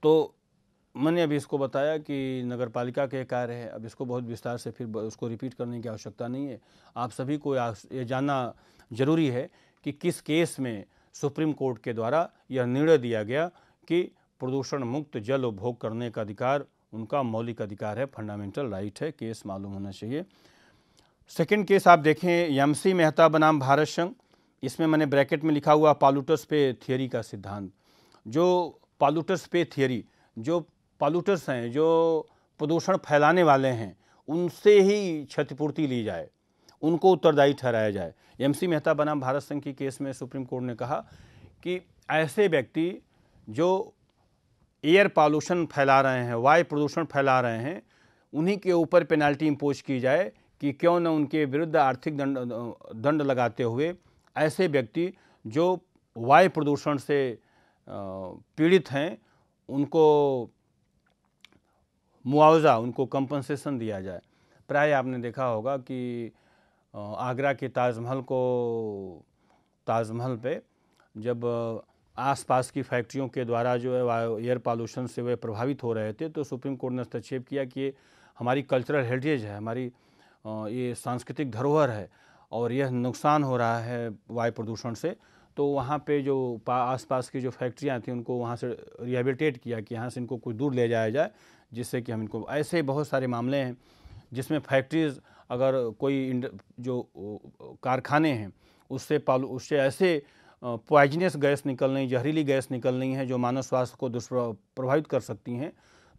तो मैंने अभी इसको बताया कि नगर पालिका के कार्य है अब इसको बहुत विस्तार से फिर उसको रिपीट करने की आवश्यकता नहीं है आप सभी को ये जानना जरूरी है कि किस केस में सुप्रीम कोर्ट के द्वारा यह निर्णय दिया गया कि प्रदूषण मुक्त जल उपभोग करने का अधिकार उनका मौलिक अधिकार है फंडामेंटल राइट है केस मालूम होना चाहिए सेकेंड केस आप देखें यमसी मेहता बनाम भारत संघ इसमें मैंने ब्रैकेट में लिखा हुआ पालूटस पे थियरी का सिद्धांत जो पालूटस पे थियरी जो पॉलूटर्स हैं जो प्रदूषण फैलाने वाले हैं उनसे ही क्षतिपूर्ति ली जाए उनको उत्तरदायी ठहराया जाए एम सी मेहता बनाम भारत संघ की केस में सुप्रीम कोर्ट ने कहा कि ऐसे व्यक्ति जो एयर पॉल्यूशन फैला रहे हैं वायु प्रदूषण फैला रहे हैं उन्हीं के ऊपर पेनाल्टी इम्पोज की जाए कि क्यों न उनके विरुद्ध आर्थिक दंड दंड लगाते हुए ऐसे व्यक्ति जो वायु प्रदूषण से पीड़ित हैं उनको मुआवज़ा उनको कंपनसेशन दिया जाए प्राय आपने देखा होगा कि आगरा के ताजमहल को ताजमहल पे जब आसपास की फैक्ट्रियों के द्वारा जो है वायु एयर पॉल्यूशन से वे प्रभावित हो रहे थे तो सुप्रीम कोर्ट ने हस्तक्षेप किया कि हमारी कल्चरल हेरिटेज है हमारी ये सांस्कृतिक धरोहर है और यह नुकसान हो रहा है वायु प्रदूषण से तो वहाँ पे जो आसपास की जो फैक्ट्रियाँ थी उनको वहाँ से रिहेबिलिटेट किया कि यहाँ से इनको कुछ दूर ले जाया जाए जिससे कि हम इनको ऐसे बहुत सारे मामले हैं जिसमें फैक्ट्रीज़ अगर कोई जो कारखाने हैं उससे पालू उससे ऐसे पॉइजनियस गैस निकल रही जहरीली गैस निकल रही हैं जो मानव स्वास्थ्य को दुष्प्रभावित कर सकती हैं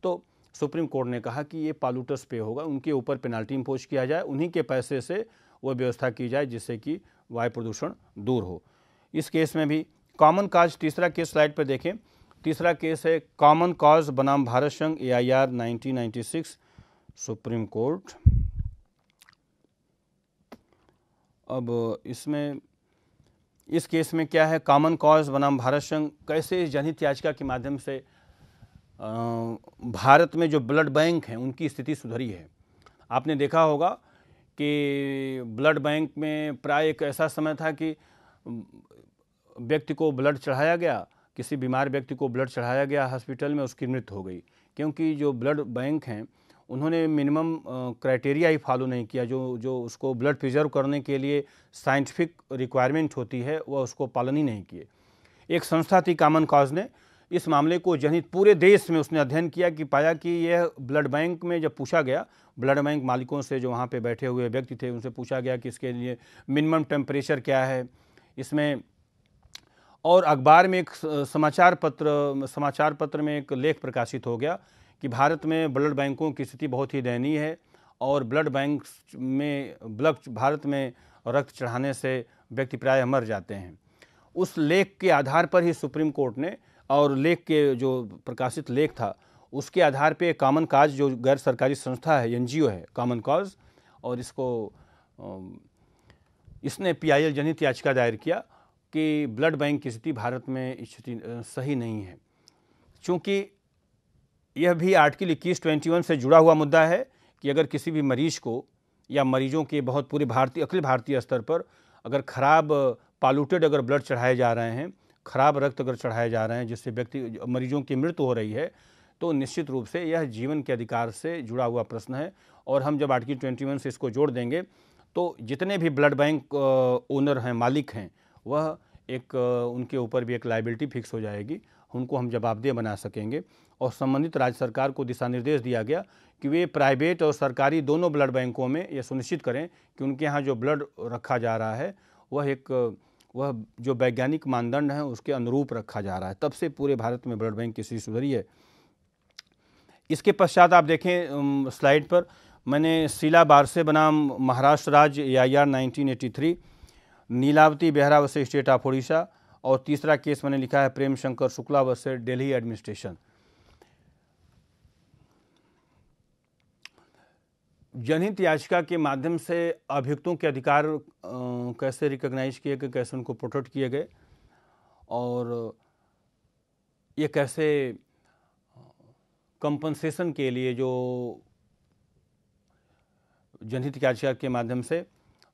तो सुप्रीम कोर्ट ने कहा कि ये पालूटस पे होगा उनके ऊपर पेनाल्टी इम्पोज किया जाए उन्हीं के पैसे से वो व्यवस्था की जाए जिससे कि वायु प्रदूषण दूर हो इस केस में भी कॉमन काज तीसरा केस स्लाइड पर देखें तीसरा केस है कॉमन कॉज बनाम भारत संघ A I R nineteen supreme court अब इसमें इस केस में क्या है कॉमन कॉज बनाम भारत संघ कैसे इस जनहित याचिका के माध्यम से भारत में जो ब्लड बैंक हैं उनकी स्थिति सुधरी है आपने देखा होगा कि ब्लड बैंक में प्राय एक ऐसा समय था कि व्यक्ति को ब्लड चढ़ाया गया किसी बीमार व्यक्ति को ब्लड चढ़ाया गया हॉस्पिटल में उसकी मृत्यु हो गई क्योंकि जो ब्लड बैंक हैं उन्होंने मिनिमम क्राइटेरिया ही फॉलो नहीं किया जो जो उसको ब्लड प्रिजर्व करने के लिए साइंटिफिक रिक्वायरमेंट होती है वह उसको पालन ही नहीं किए एक संस्था थी कामन कॉज ने इस मामले को जनहित पूरे देश में उसने अध्ययन किया कि पाया कि यह ब्लड बैंक में जब पूछा गया ब्लड बैंक मालिकों से जो वहाँ पे बैठे हुए व्यक्ति थे उनसे पूछा गया कि इसके लिए मिनिमम टेम्परेचर क्या है इसमें और अखबार में एक समाचार पत्र समाचार पत्र में एक लेख प्रकाशित हो गया कि भारत में ब्लड बैंकों की स्थिति बहुत ही दयनीय है और ब्लड बैंक में ब्लड भारत में रक्त चढ़ाने से व्यक्ति प्रायः मर जाते हैं उस लेख के आधार पर ही सुप्रीम कोर्ट ने और लेख के जो प्रकाशित लेख था उसके आधार पे कॉमन काज जो गैर सरकारी संस्था है एन है कॉमन काज और इसको इसने पीआईएल जनित याचिका दायर किया कि ब्लड बैंक की स्थिति भारत में स्थिति सही नहीं है चूँकि यह भी आर्टिकल इक्कीस ट्वेंटी वन से जुड़ा हुआ मुद्दा है कि अगर किसी भी मरीज को या मरीजों के बहुत पूरे भारतीय अखिल भारतीय स्तर पर अगर खराब पॉल्यूटेड अगर ब्लड चढ़ाए जा रहे हैं खराब रक्त अगर चढ़ाए जा रहे हैं जिससे व्यक्ति मरीजों की मृत्यु हो रही है तो निश्चित रूप से यह जीवन के अधिकार से जुड़ा हुआ प्रश्न है और हम जब आर्टिकल ट्वेंटी वन से इसको जोड़ देंगे तो जितने भी ब्लड बैंक ओनर हैं मालिक हैं वह एक उनके ऊपर भी एक लाइबिलिटी फिक्स हो जाएगी उनको हम जवाबदेह बना सकेंगे और संबंधित राज्य सरकार को दिशा निर्देश दिया गया कि वे प्राइवेट और सरकारी दोनों ब्लड बैंकों में यह सुनिश्चित करें कि उनके यहाँ जो ब्लड रखा जा रहा है वह एक वह जो वैज्ञानिक मानदंड है उसके अनुरूप रखा जा रहा है तब से पूरे भारत में ब्लड बैंक की स्थिति सुधरी है इसके पश्चात आप देखें स्लाइड पर मैंने शीला बारसे बनाम महाराष्ट्र राज्य A I R nineteen eighty three Nilabati Behera versus state of Orissa और तीसरा केस मैंने लिखा है प्रेम शंकर शुक्ला वर्सेज दिल्ली एडमिनिस्ट्रेशन जनहित याचिका के माध्यम से अभियुक्तों के अधिकार कैसे रिकॉग्नाइज किए गए कैसे उनको प्रोटेक्ट किए गए और ये कैसे कंपनसेशन के लिए जो जनहित याचिका के माध्यम से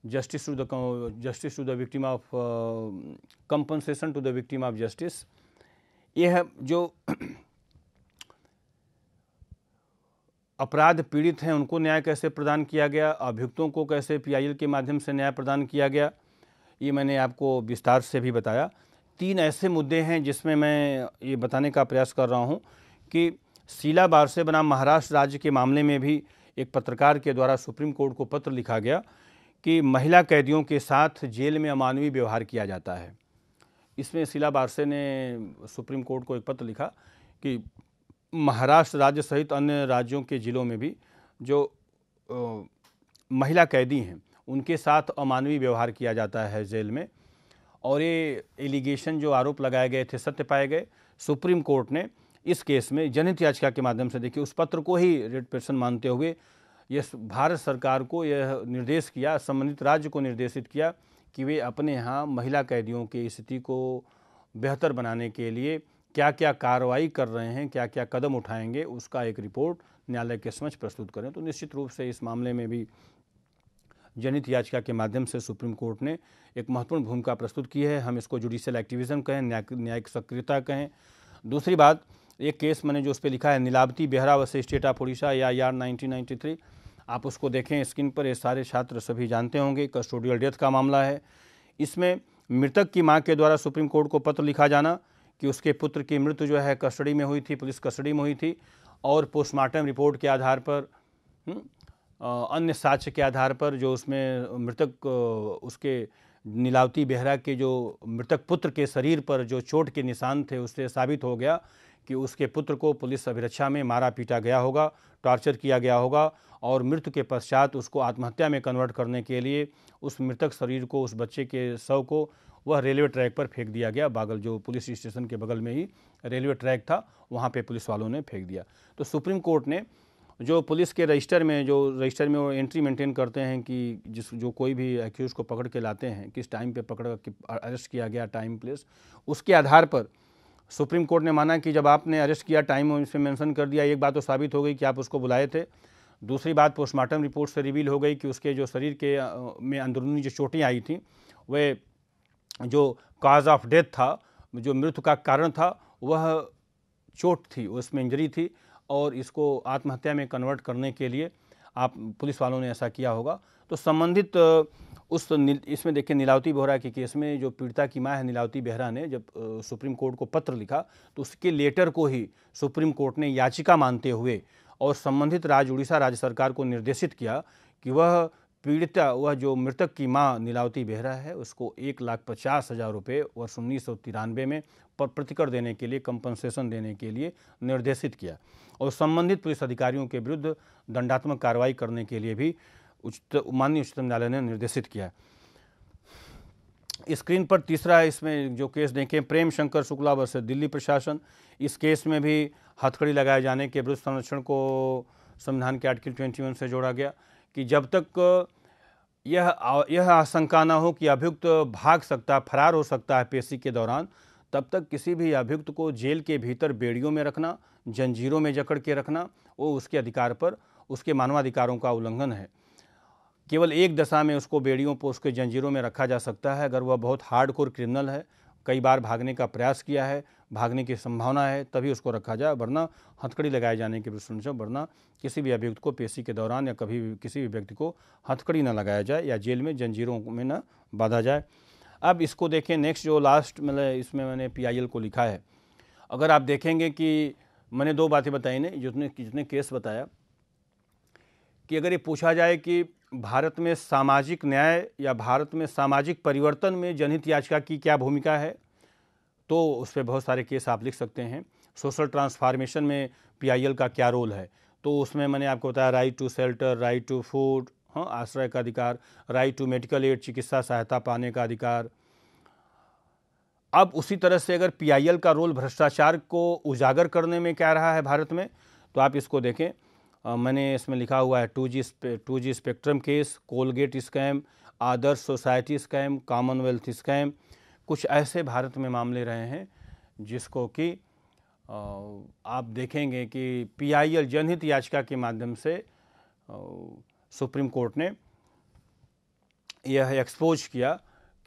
justice to the justice to the victim of uh, compensation to the victim of justice यह जो अपराध पीड़ित हैं उनको न्याय कैसे प्रदान किया गया अभियुक्तों को कैसे पीआईएल के माध्यम से न्याय प्रदान किया गया ये मैंने आपको विस्तार से भी बताया तीन ऐसे मुद्दे हैं जिसमें मैं ये बताने का प्रयास कर रहा हूँ कि शीला बारसे बना महाराष्ट्र राज्य के मामले में भी एक पत्रकार के द्वारा सुप्रीम कोर्ट को पत्र लिखा गया कि महिला कैदियों के साथ जेल में अमानवीय व्यवहार किया जाता है इसमें शिला बारसे ने सुप्रीम कोर्ट को एक पत्र लिखा कि महाराष्ट्र राज्य सहित अन्य राज्यों के जिलों में भी जो आ, महिला कैदी हैं उनके साथ अमानवीय व्यवहार किया जाता है जेल में और ये एलिगेशन जो आरोप लगाए गए थे सत्य पाए गए सुप्रीम कोर्ट ने इस केस में जनहित याचिका के माध्यम से देखिए उस पत्र को ही रेड पर्सन मानते हुए यह भारत सरकार को यह निर्देश किया संबंधित राज्य को निर्देशित किया कि वे अपने यहाँ महिला कैदियों की स्थिति को बेहतर बनाने के लिए क्या क्या कार्रवाई कर रहे हैं क्या क्या कदम उठाएंगे उसका एक रिपोर्ट न्यायालय के समक्ष प्रस्तुत करें तो निश्चित रूप से इस मामले में भी जनित याचिका के माध्यम से सुप्रीम कोर्ट ने एक महत्वपूर्ण भूमिका प्रस्तुत की है हम इसको जुडिशियल एक्टिविज्म कहें न्यायिक सक्रियता कहें दूसरी बात एक केस मैंने जो उस पर लिखा है Nilabati Behera versus state of Orissa या यार थ्री आप उसको देखें स्क्रीन पर ये सारे छात्र सभी जानते होंगे कस्टोडियल डेथ का मामला है इसमें मृतक की मां के द्वारा सुप्रीम कोर्ट को पत्र लिखा जाना कि उसके पुत्र की मृत्यु जो है कस्टडी में हुई थी पुलिस कस्टडी में हुई थी और पोस्टमार्टम रिपोर्ट के आधार पर हम्म, अन्य साक्ष्य के आधार पर जो उसमें मृतक उसके नीलावती बेहरा के जो मृतक पुत्र के शरीर पर जो चोट के निशान थे उससे साबित हो गया कि उसके पुत्र को पुलिस अभिरक्षा में मारा पीटा गया होगा टॉर्चर किया गया होगा और मृत्यु के पश्चात उसको आत्महत्या में कन्वर्ट करने के लिए उस मृतक शरीर को उस बच्चे के शव को वह रेलवे ट्रैक पर फेंक दिया गया बागल जो पुलिस स्टेशन के बगल में ही रेलवे ट्रैक था वहाँ पे पुलिस वालों ने फेंक दिया तो सुप्रीम कोर्ट ने जो पुलिस के रजिस्टर में जो रजिस्टर में वो एंट्री मेंटेन करते हैं कि जिस जो कोई भी एक्यूज़ को पकड़ के लाते हैं किस टाइम पे पकड़ अरेस्ट किया गया टाइम प्लेस उसके आधार पर सुप्रीम कोर्ट ने माना कि जब आपने अरेस्ट किया टाइम उसमें मेंशन कर दिया एक बात तो साबित हो गई कि आप उसको बुलाए थे दूसरी बात पोस्टमार्टम रिपोर्ट से रिवील हो गई कि उसके जो शरीर के में अंदरूनी जो चोटें आई थी वह जो काज ऑफ डेथ था जो मृत्यु का कारण था वह चोट थी उसमें इंजरी थी और इसको आत्महत्या में कन्वर्ट करने के लिए आप पुलिस वालों ने ऐसा किया होगा तो संबंधित उस तो इसमें देखिए नीलावती बोहरा के केस में जो पीड़िता की माँ है नीलावती बेहरा ने जब सुप्रीम कोर्ट को पत्र लिखा तो उसके लेटर को ही सुप्रीम कोर्ट ने याचिका मानते हुए और संबंधित राज्य उड़ीसा राज्य सरकार को निर्देशित किया कि वह पीड़िता वह जो मृतक की माँ नीलावती बेहरा है उसको एक लाख पचास हज़ार रुपये वर्ष उन्नीस सौ तिरानवे में पर प्रतिकर देने के लिए कंपनसेशन देने के लिए निर्देशित किया और संबंधित पुलिस अधिकारियों के विरुद्ध दंडात्मक कार्रवाई करने के लिए भी उच्च माननीय उच्चतम न्यायालय ने निर्देशित किया स्क्रीन पर तीसरा इसमें जो केस देखें प्रेम शंकर शुक्ला वर्ष दिल्ली प्रशासन इस केस में भी हथकड़ी लगाए जाने के विरुद्ध संरक्षण को संविधान के आर्टिकल 21 से जोड़ा गया कि जब तक यह यह आशंका ना हो कि अभियुक्त भाग सकता है फरार हो सकता है पेशी के दौरान तब तक किसी भी अभियुक्त को जेल के भीतर बेड़ियों में रखना जंजीरों में जकड़ के रखना वो उसके अधिकार पर उसके मानवाधिकारों का उल्लंघन है केवल एक दशा में उसको बेड़ियों पर उसके जंजीरों में रखा जा सकता है अगर वह बहुत हार्ड कोर क्रिमिनल है कई बार भागने का प्रयास किया है भागने की संभावना है तभी उसको रखा जाए वरना हथकड़ी लगाए जाने की भी सुनिश्चित वरना किसी भी अभियुक्त को पेशी के दौरान या कभी भी किसी भी व्यक्ति को हथकड़ी न लगाया जाए या जेल में जंजीरों में न बांधा जाए अब इसको देखें नेक्स्ट जो लास्ट मतलब इसमें मैंने पी को लिखा है अगर आप देखेंगे कि मैंने दो बातें बताई ने जितने जितने केस बताया कि अगर ये पूछा जाए कि भारत में सामाजिक न्याय या भारत में सामाजिक परिवर्तन में जनहित याचिका की क्या भूमिका है तो उस पर बहुत सारे केस आप लिख सकते हैं सोशल ट्रांसफॉर्मेशन में पीआईएल का क्या रोल है तो उसमें मैंने आपको बताया right to shelter right to food हाँ आश्रय का अधिकार राइट टू मेडिकल एड चिकित्सा सहायता पाने का अधिकार अब उसी तरह से अगर पीआईएल का रोल भ्रष्टाचार को उजागर करने में क्या रहा है भारत में तो आप इसको देखें मैंने इसमें लिखा हुआ है two G two G spectrum case Coalgate scam Adarsh society scam commonwealth scam कुछ ऐसे भारत में मामले रहे हैं जिसको कि आप देखेंगे कि पीआईएल जनहित याचिका के माध्यम से सुप्रीम कोर्ट ने यह एक्सपोज किया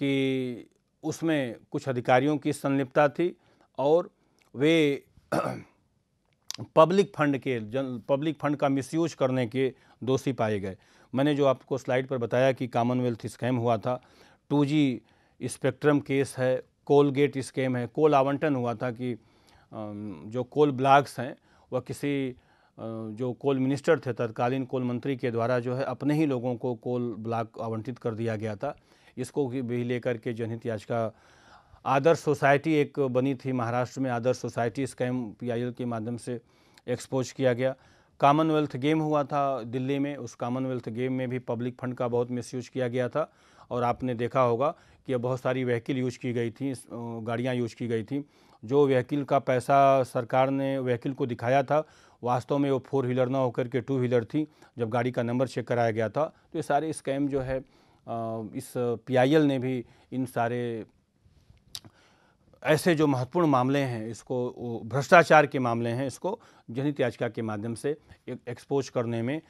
कि उसमें कुछ अधिकारियों की संलिप्तता थी और वे पब्लिक फंड के जन पब्लिक फंड का मिसयूज करने के दोषी पाए गए मैंने जो आपको स्लाइड पर बताया कि कॉमनवेल्थ स्कैम हुआ था टू जी स्पेक्ट्रम केस है कोलगेट स्कैम है कोल आवंटन हुआ था कि जो कोल ब्लॉक्स हैं वह किसी जो कोल मिनिस्टर थे तत्कालीन कोल मंत्री के द्वारा जो है अपने ही लोगों को कोल ब्लॉक आवंटित कर दिया गया था इसको भी लेकर के जनहित याचिका आदर्श सोसाइटी एक बनी थी महाराष्ट्र में आदर्श सोसाइटी स्कैम पी के माध्यम से एक्सपोज किया गया कॉमनवेल्थ गेम हुआ था दिल्ली में उस कॉमनवेल्थ गेम में भी पब्लिक फंड का बहुत मिसयूज किया गया था और आपने देखा होगा कि बहुत सारी व्हीकिल यूज की गई थी गाड़ियाँ यूज की गई थी जो व्हीकिल का पैसा सरकार ने व्हीकिल को दिखाया था वास्तव में वो फोर व्हीलर ना होकर के टू व्हीलर थी जब गाड़ी का नंबर चेक कराया गया था तो ये सारे स्कैम जो है इस पीआईएल ने भी इन सारे ऐसे जो महत्वपूर्ण मामले हैं इसको भ्रष्टाचार के मामले हैं इसको जनहित याचिका के माध्यम से एक एक्सपोज करने में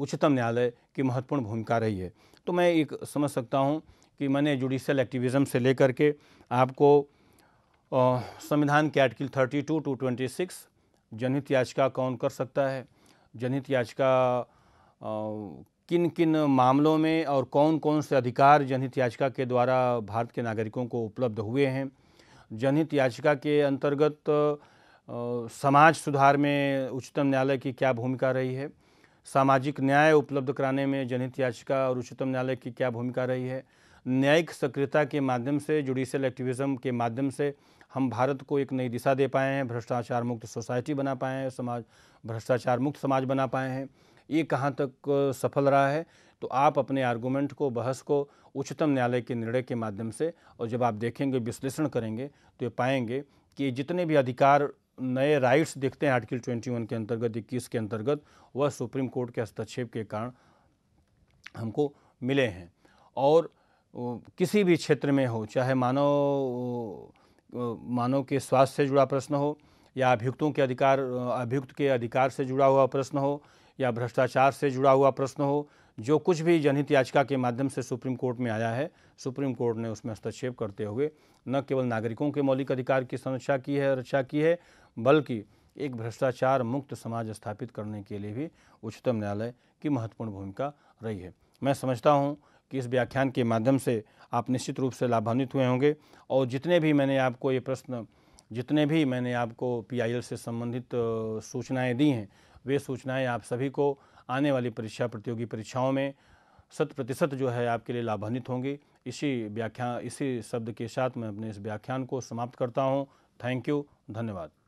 उच्चतम न्यायालय की महत्वपूर्ण भूमिका रही है तो मैं एक समझ सकता हूँ कि मैंने जुडिशल एक्टिविज़म से लेकर के आपको संविधान के आर्टिकल 32 टू 26 जनहित याचिका कौन कर सकता है जनहित याचिका किन किन मामलों में और कौन कौन से अधिकार जनहित याचिका के द्वारा भारत के नागरिकों को उपलब्ध हुए हैं जनहित याचिका के अंतर्गत समाज सुधार में उच्चतम न्यायालय की क्या भूमिका रही है सामाजिक न्याय उपलब्ध कराने में जनहित याचिका और उच्चतम न्यायालय की क्या भूमिका रही है न्यायिक सक्रियता के माध्यम से जुडिशियल एक्टिविज्म के माध्यम से हम भारत को एक नई दिशा दे पाए हैं भ्रष्टाचार मुक्त सोसाइटी बना पाए हैं समाज भ्रष्टाचार मुक्त समाज बना पाए हैं ये कहाँ तक सफल रहा है तो आप अपने आर्गूमेंट को बहस को उच्चतम न्यायालय के निर्णय के माध्यम से और जब आप देखेंगे विश्लेषण करेंगे तो ये पाएंगे कि जितने भी अधिकार नए राइट्स देखते हैं आर्टिकल 21 के अंतर्गत इक्कीस के अंतर्गत वह सुप्रीम कोर्ट के हस्तक्षेप के कारण हमको मिले हैं और किसी भी क्षेत्र में हो चाहे मानव मानव के स्वास्थ्य से जुड़ा प्रश्न हो या अभियुक्तों के अधिकार अभियुक्त के अधिकार से जुड़ा हुआ प्रश्न हो या भ्रष्टाचार से जुड़ा हुआ प्रश्न हो जो कुछ भी जनहित याचिका के माध्यम से सुप्रीम कोर्ट में आया है सुप्रीम कोर्ट ने उसमें हस्तक्षेप करते हुए न केवल नागरिकों के मौलिक अधिकार की संरक्षा की है रक्षा की है बल्कि एक भ्रष्टाचार मुक्त समाज स्थापित करने के लिए भी उच्चतम न्यायालय की महत्वपूर्ण भूमिका रही है मैं समझता हूँ कि इस व्याख्यान के माध्यम से आप निश्चित रूप से लाभान्वित हुए होंगे और जितने भी मैंने आपको ये प्रश्न जितने भी मैंने आपको पीआईएल से संबंधित सूचनाएं दी हैं वे सूचनाएं आप सभी को आने वाली परीक्षा प्रतियोगी परीक्षाओं में शत प्रतिशत जो है आपके लिए लाभान्वित होंगी इसी व्याख्या इसी शब्द के साथ मैं अपने इस व्याख्यान को समाप्त करता हूँ थैंक यू धन्यवाद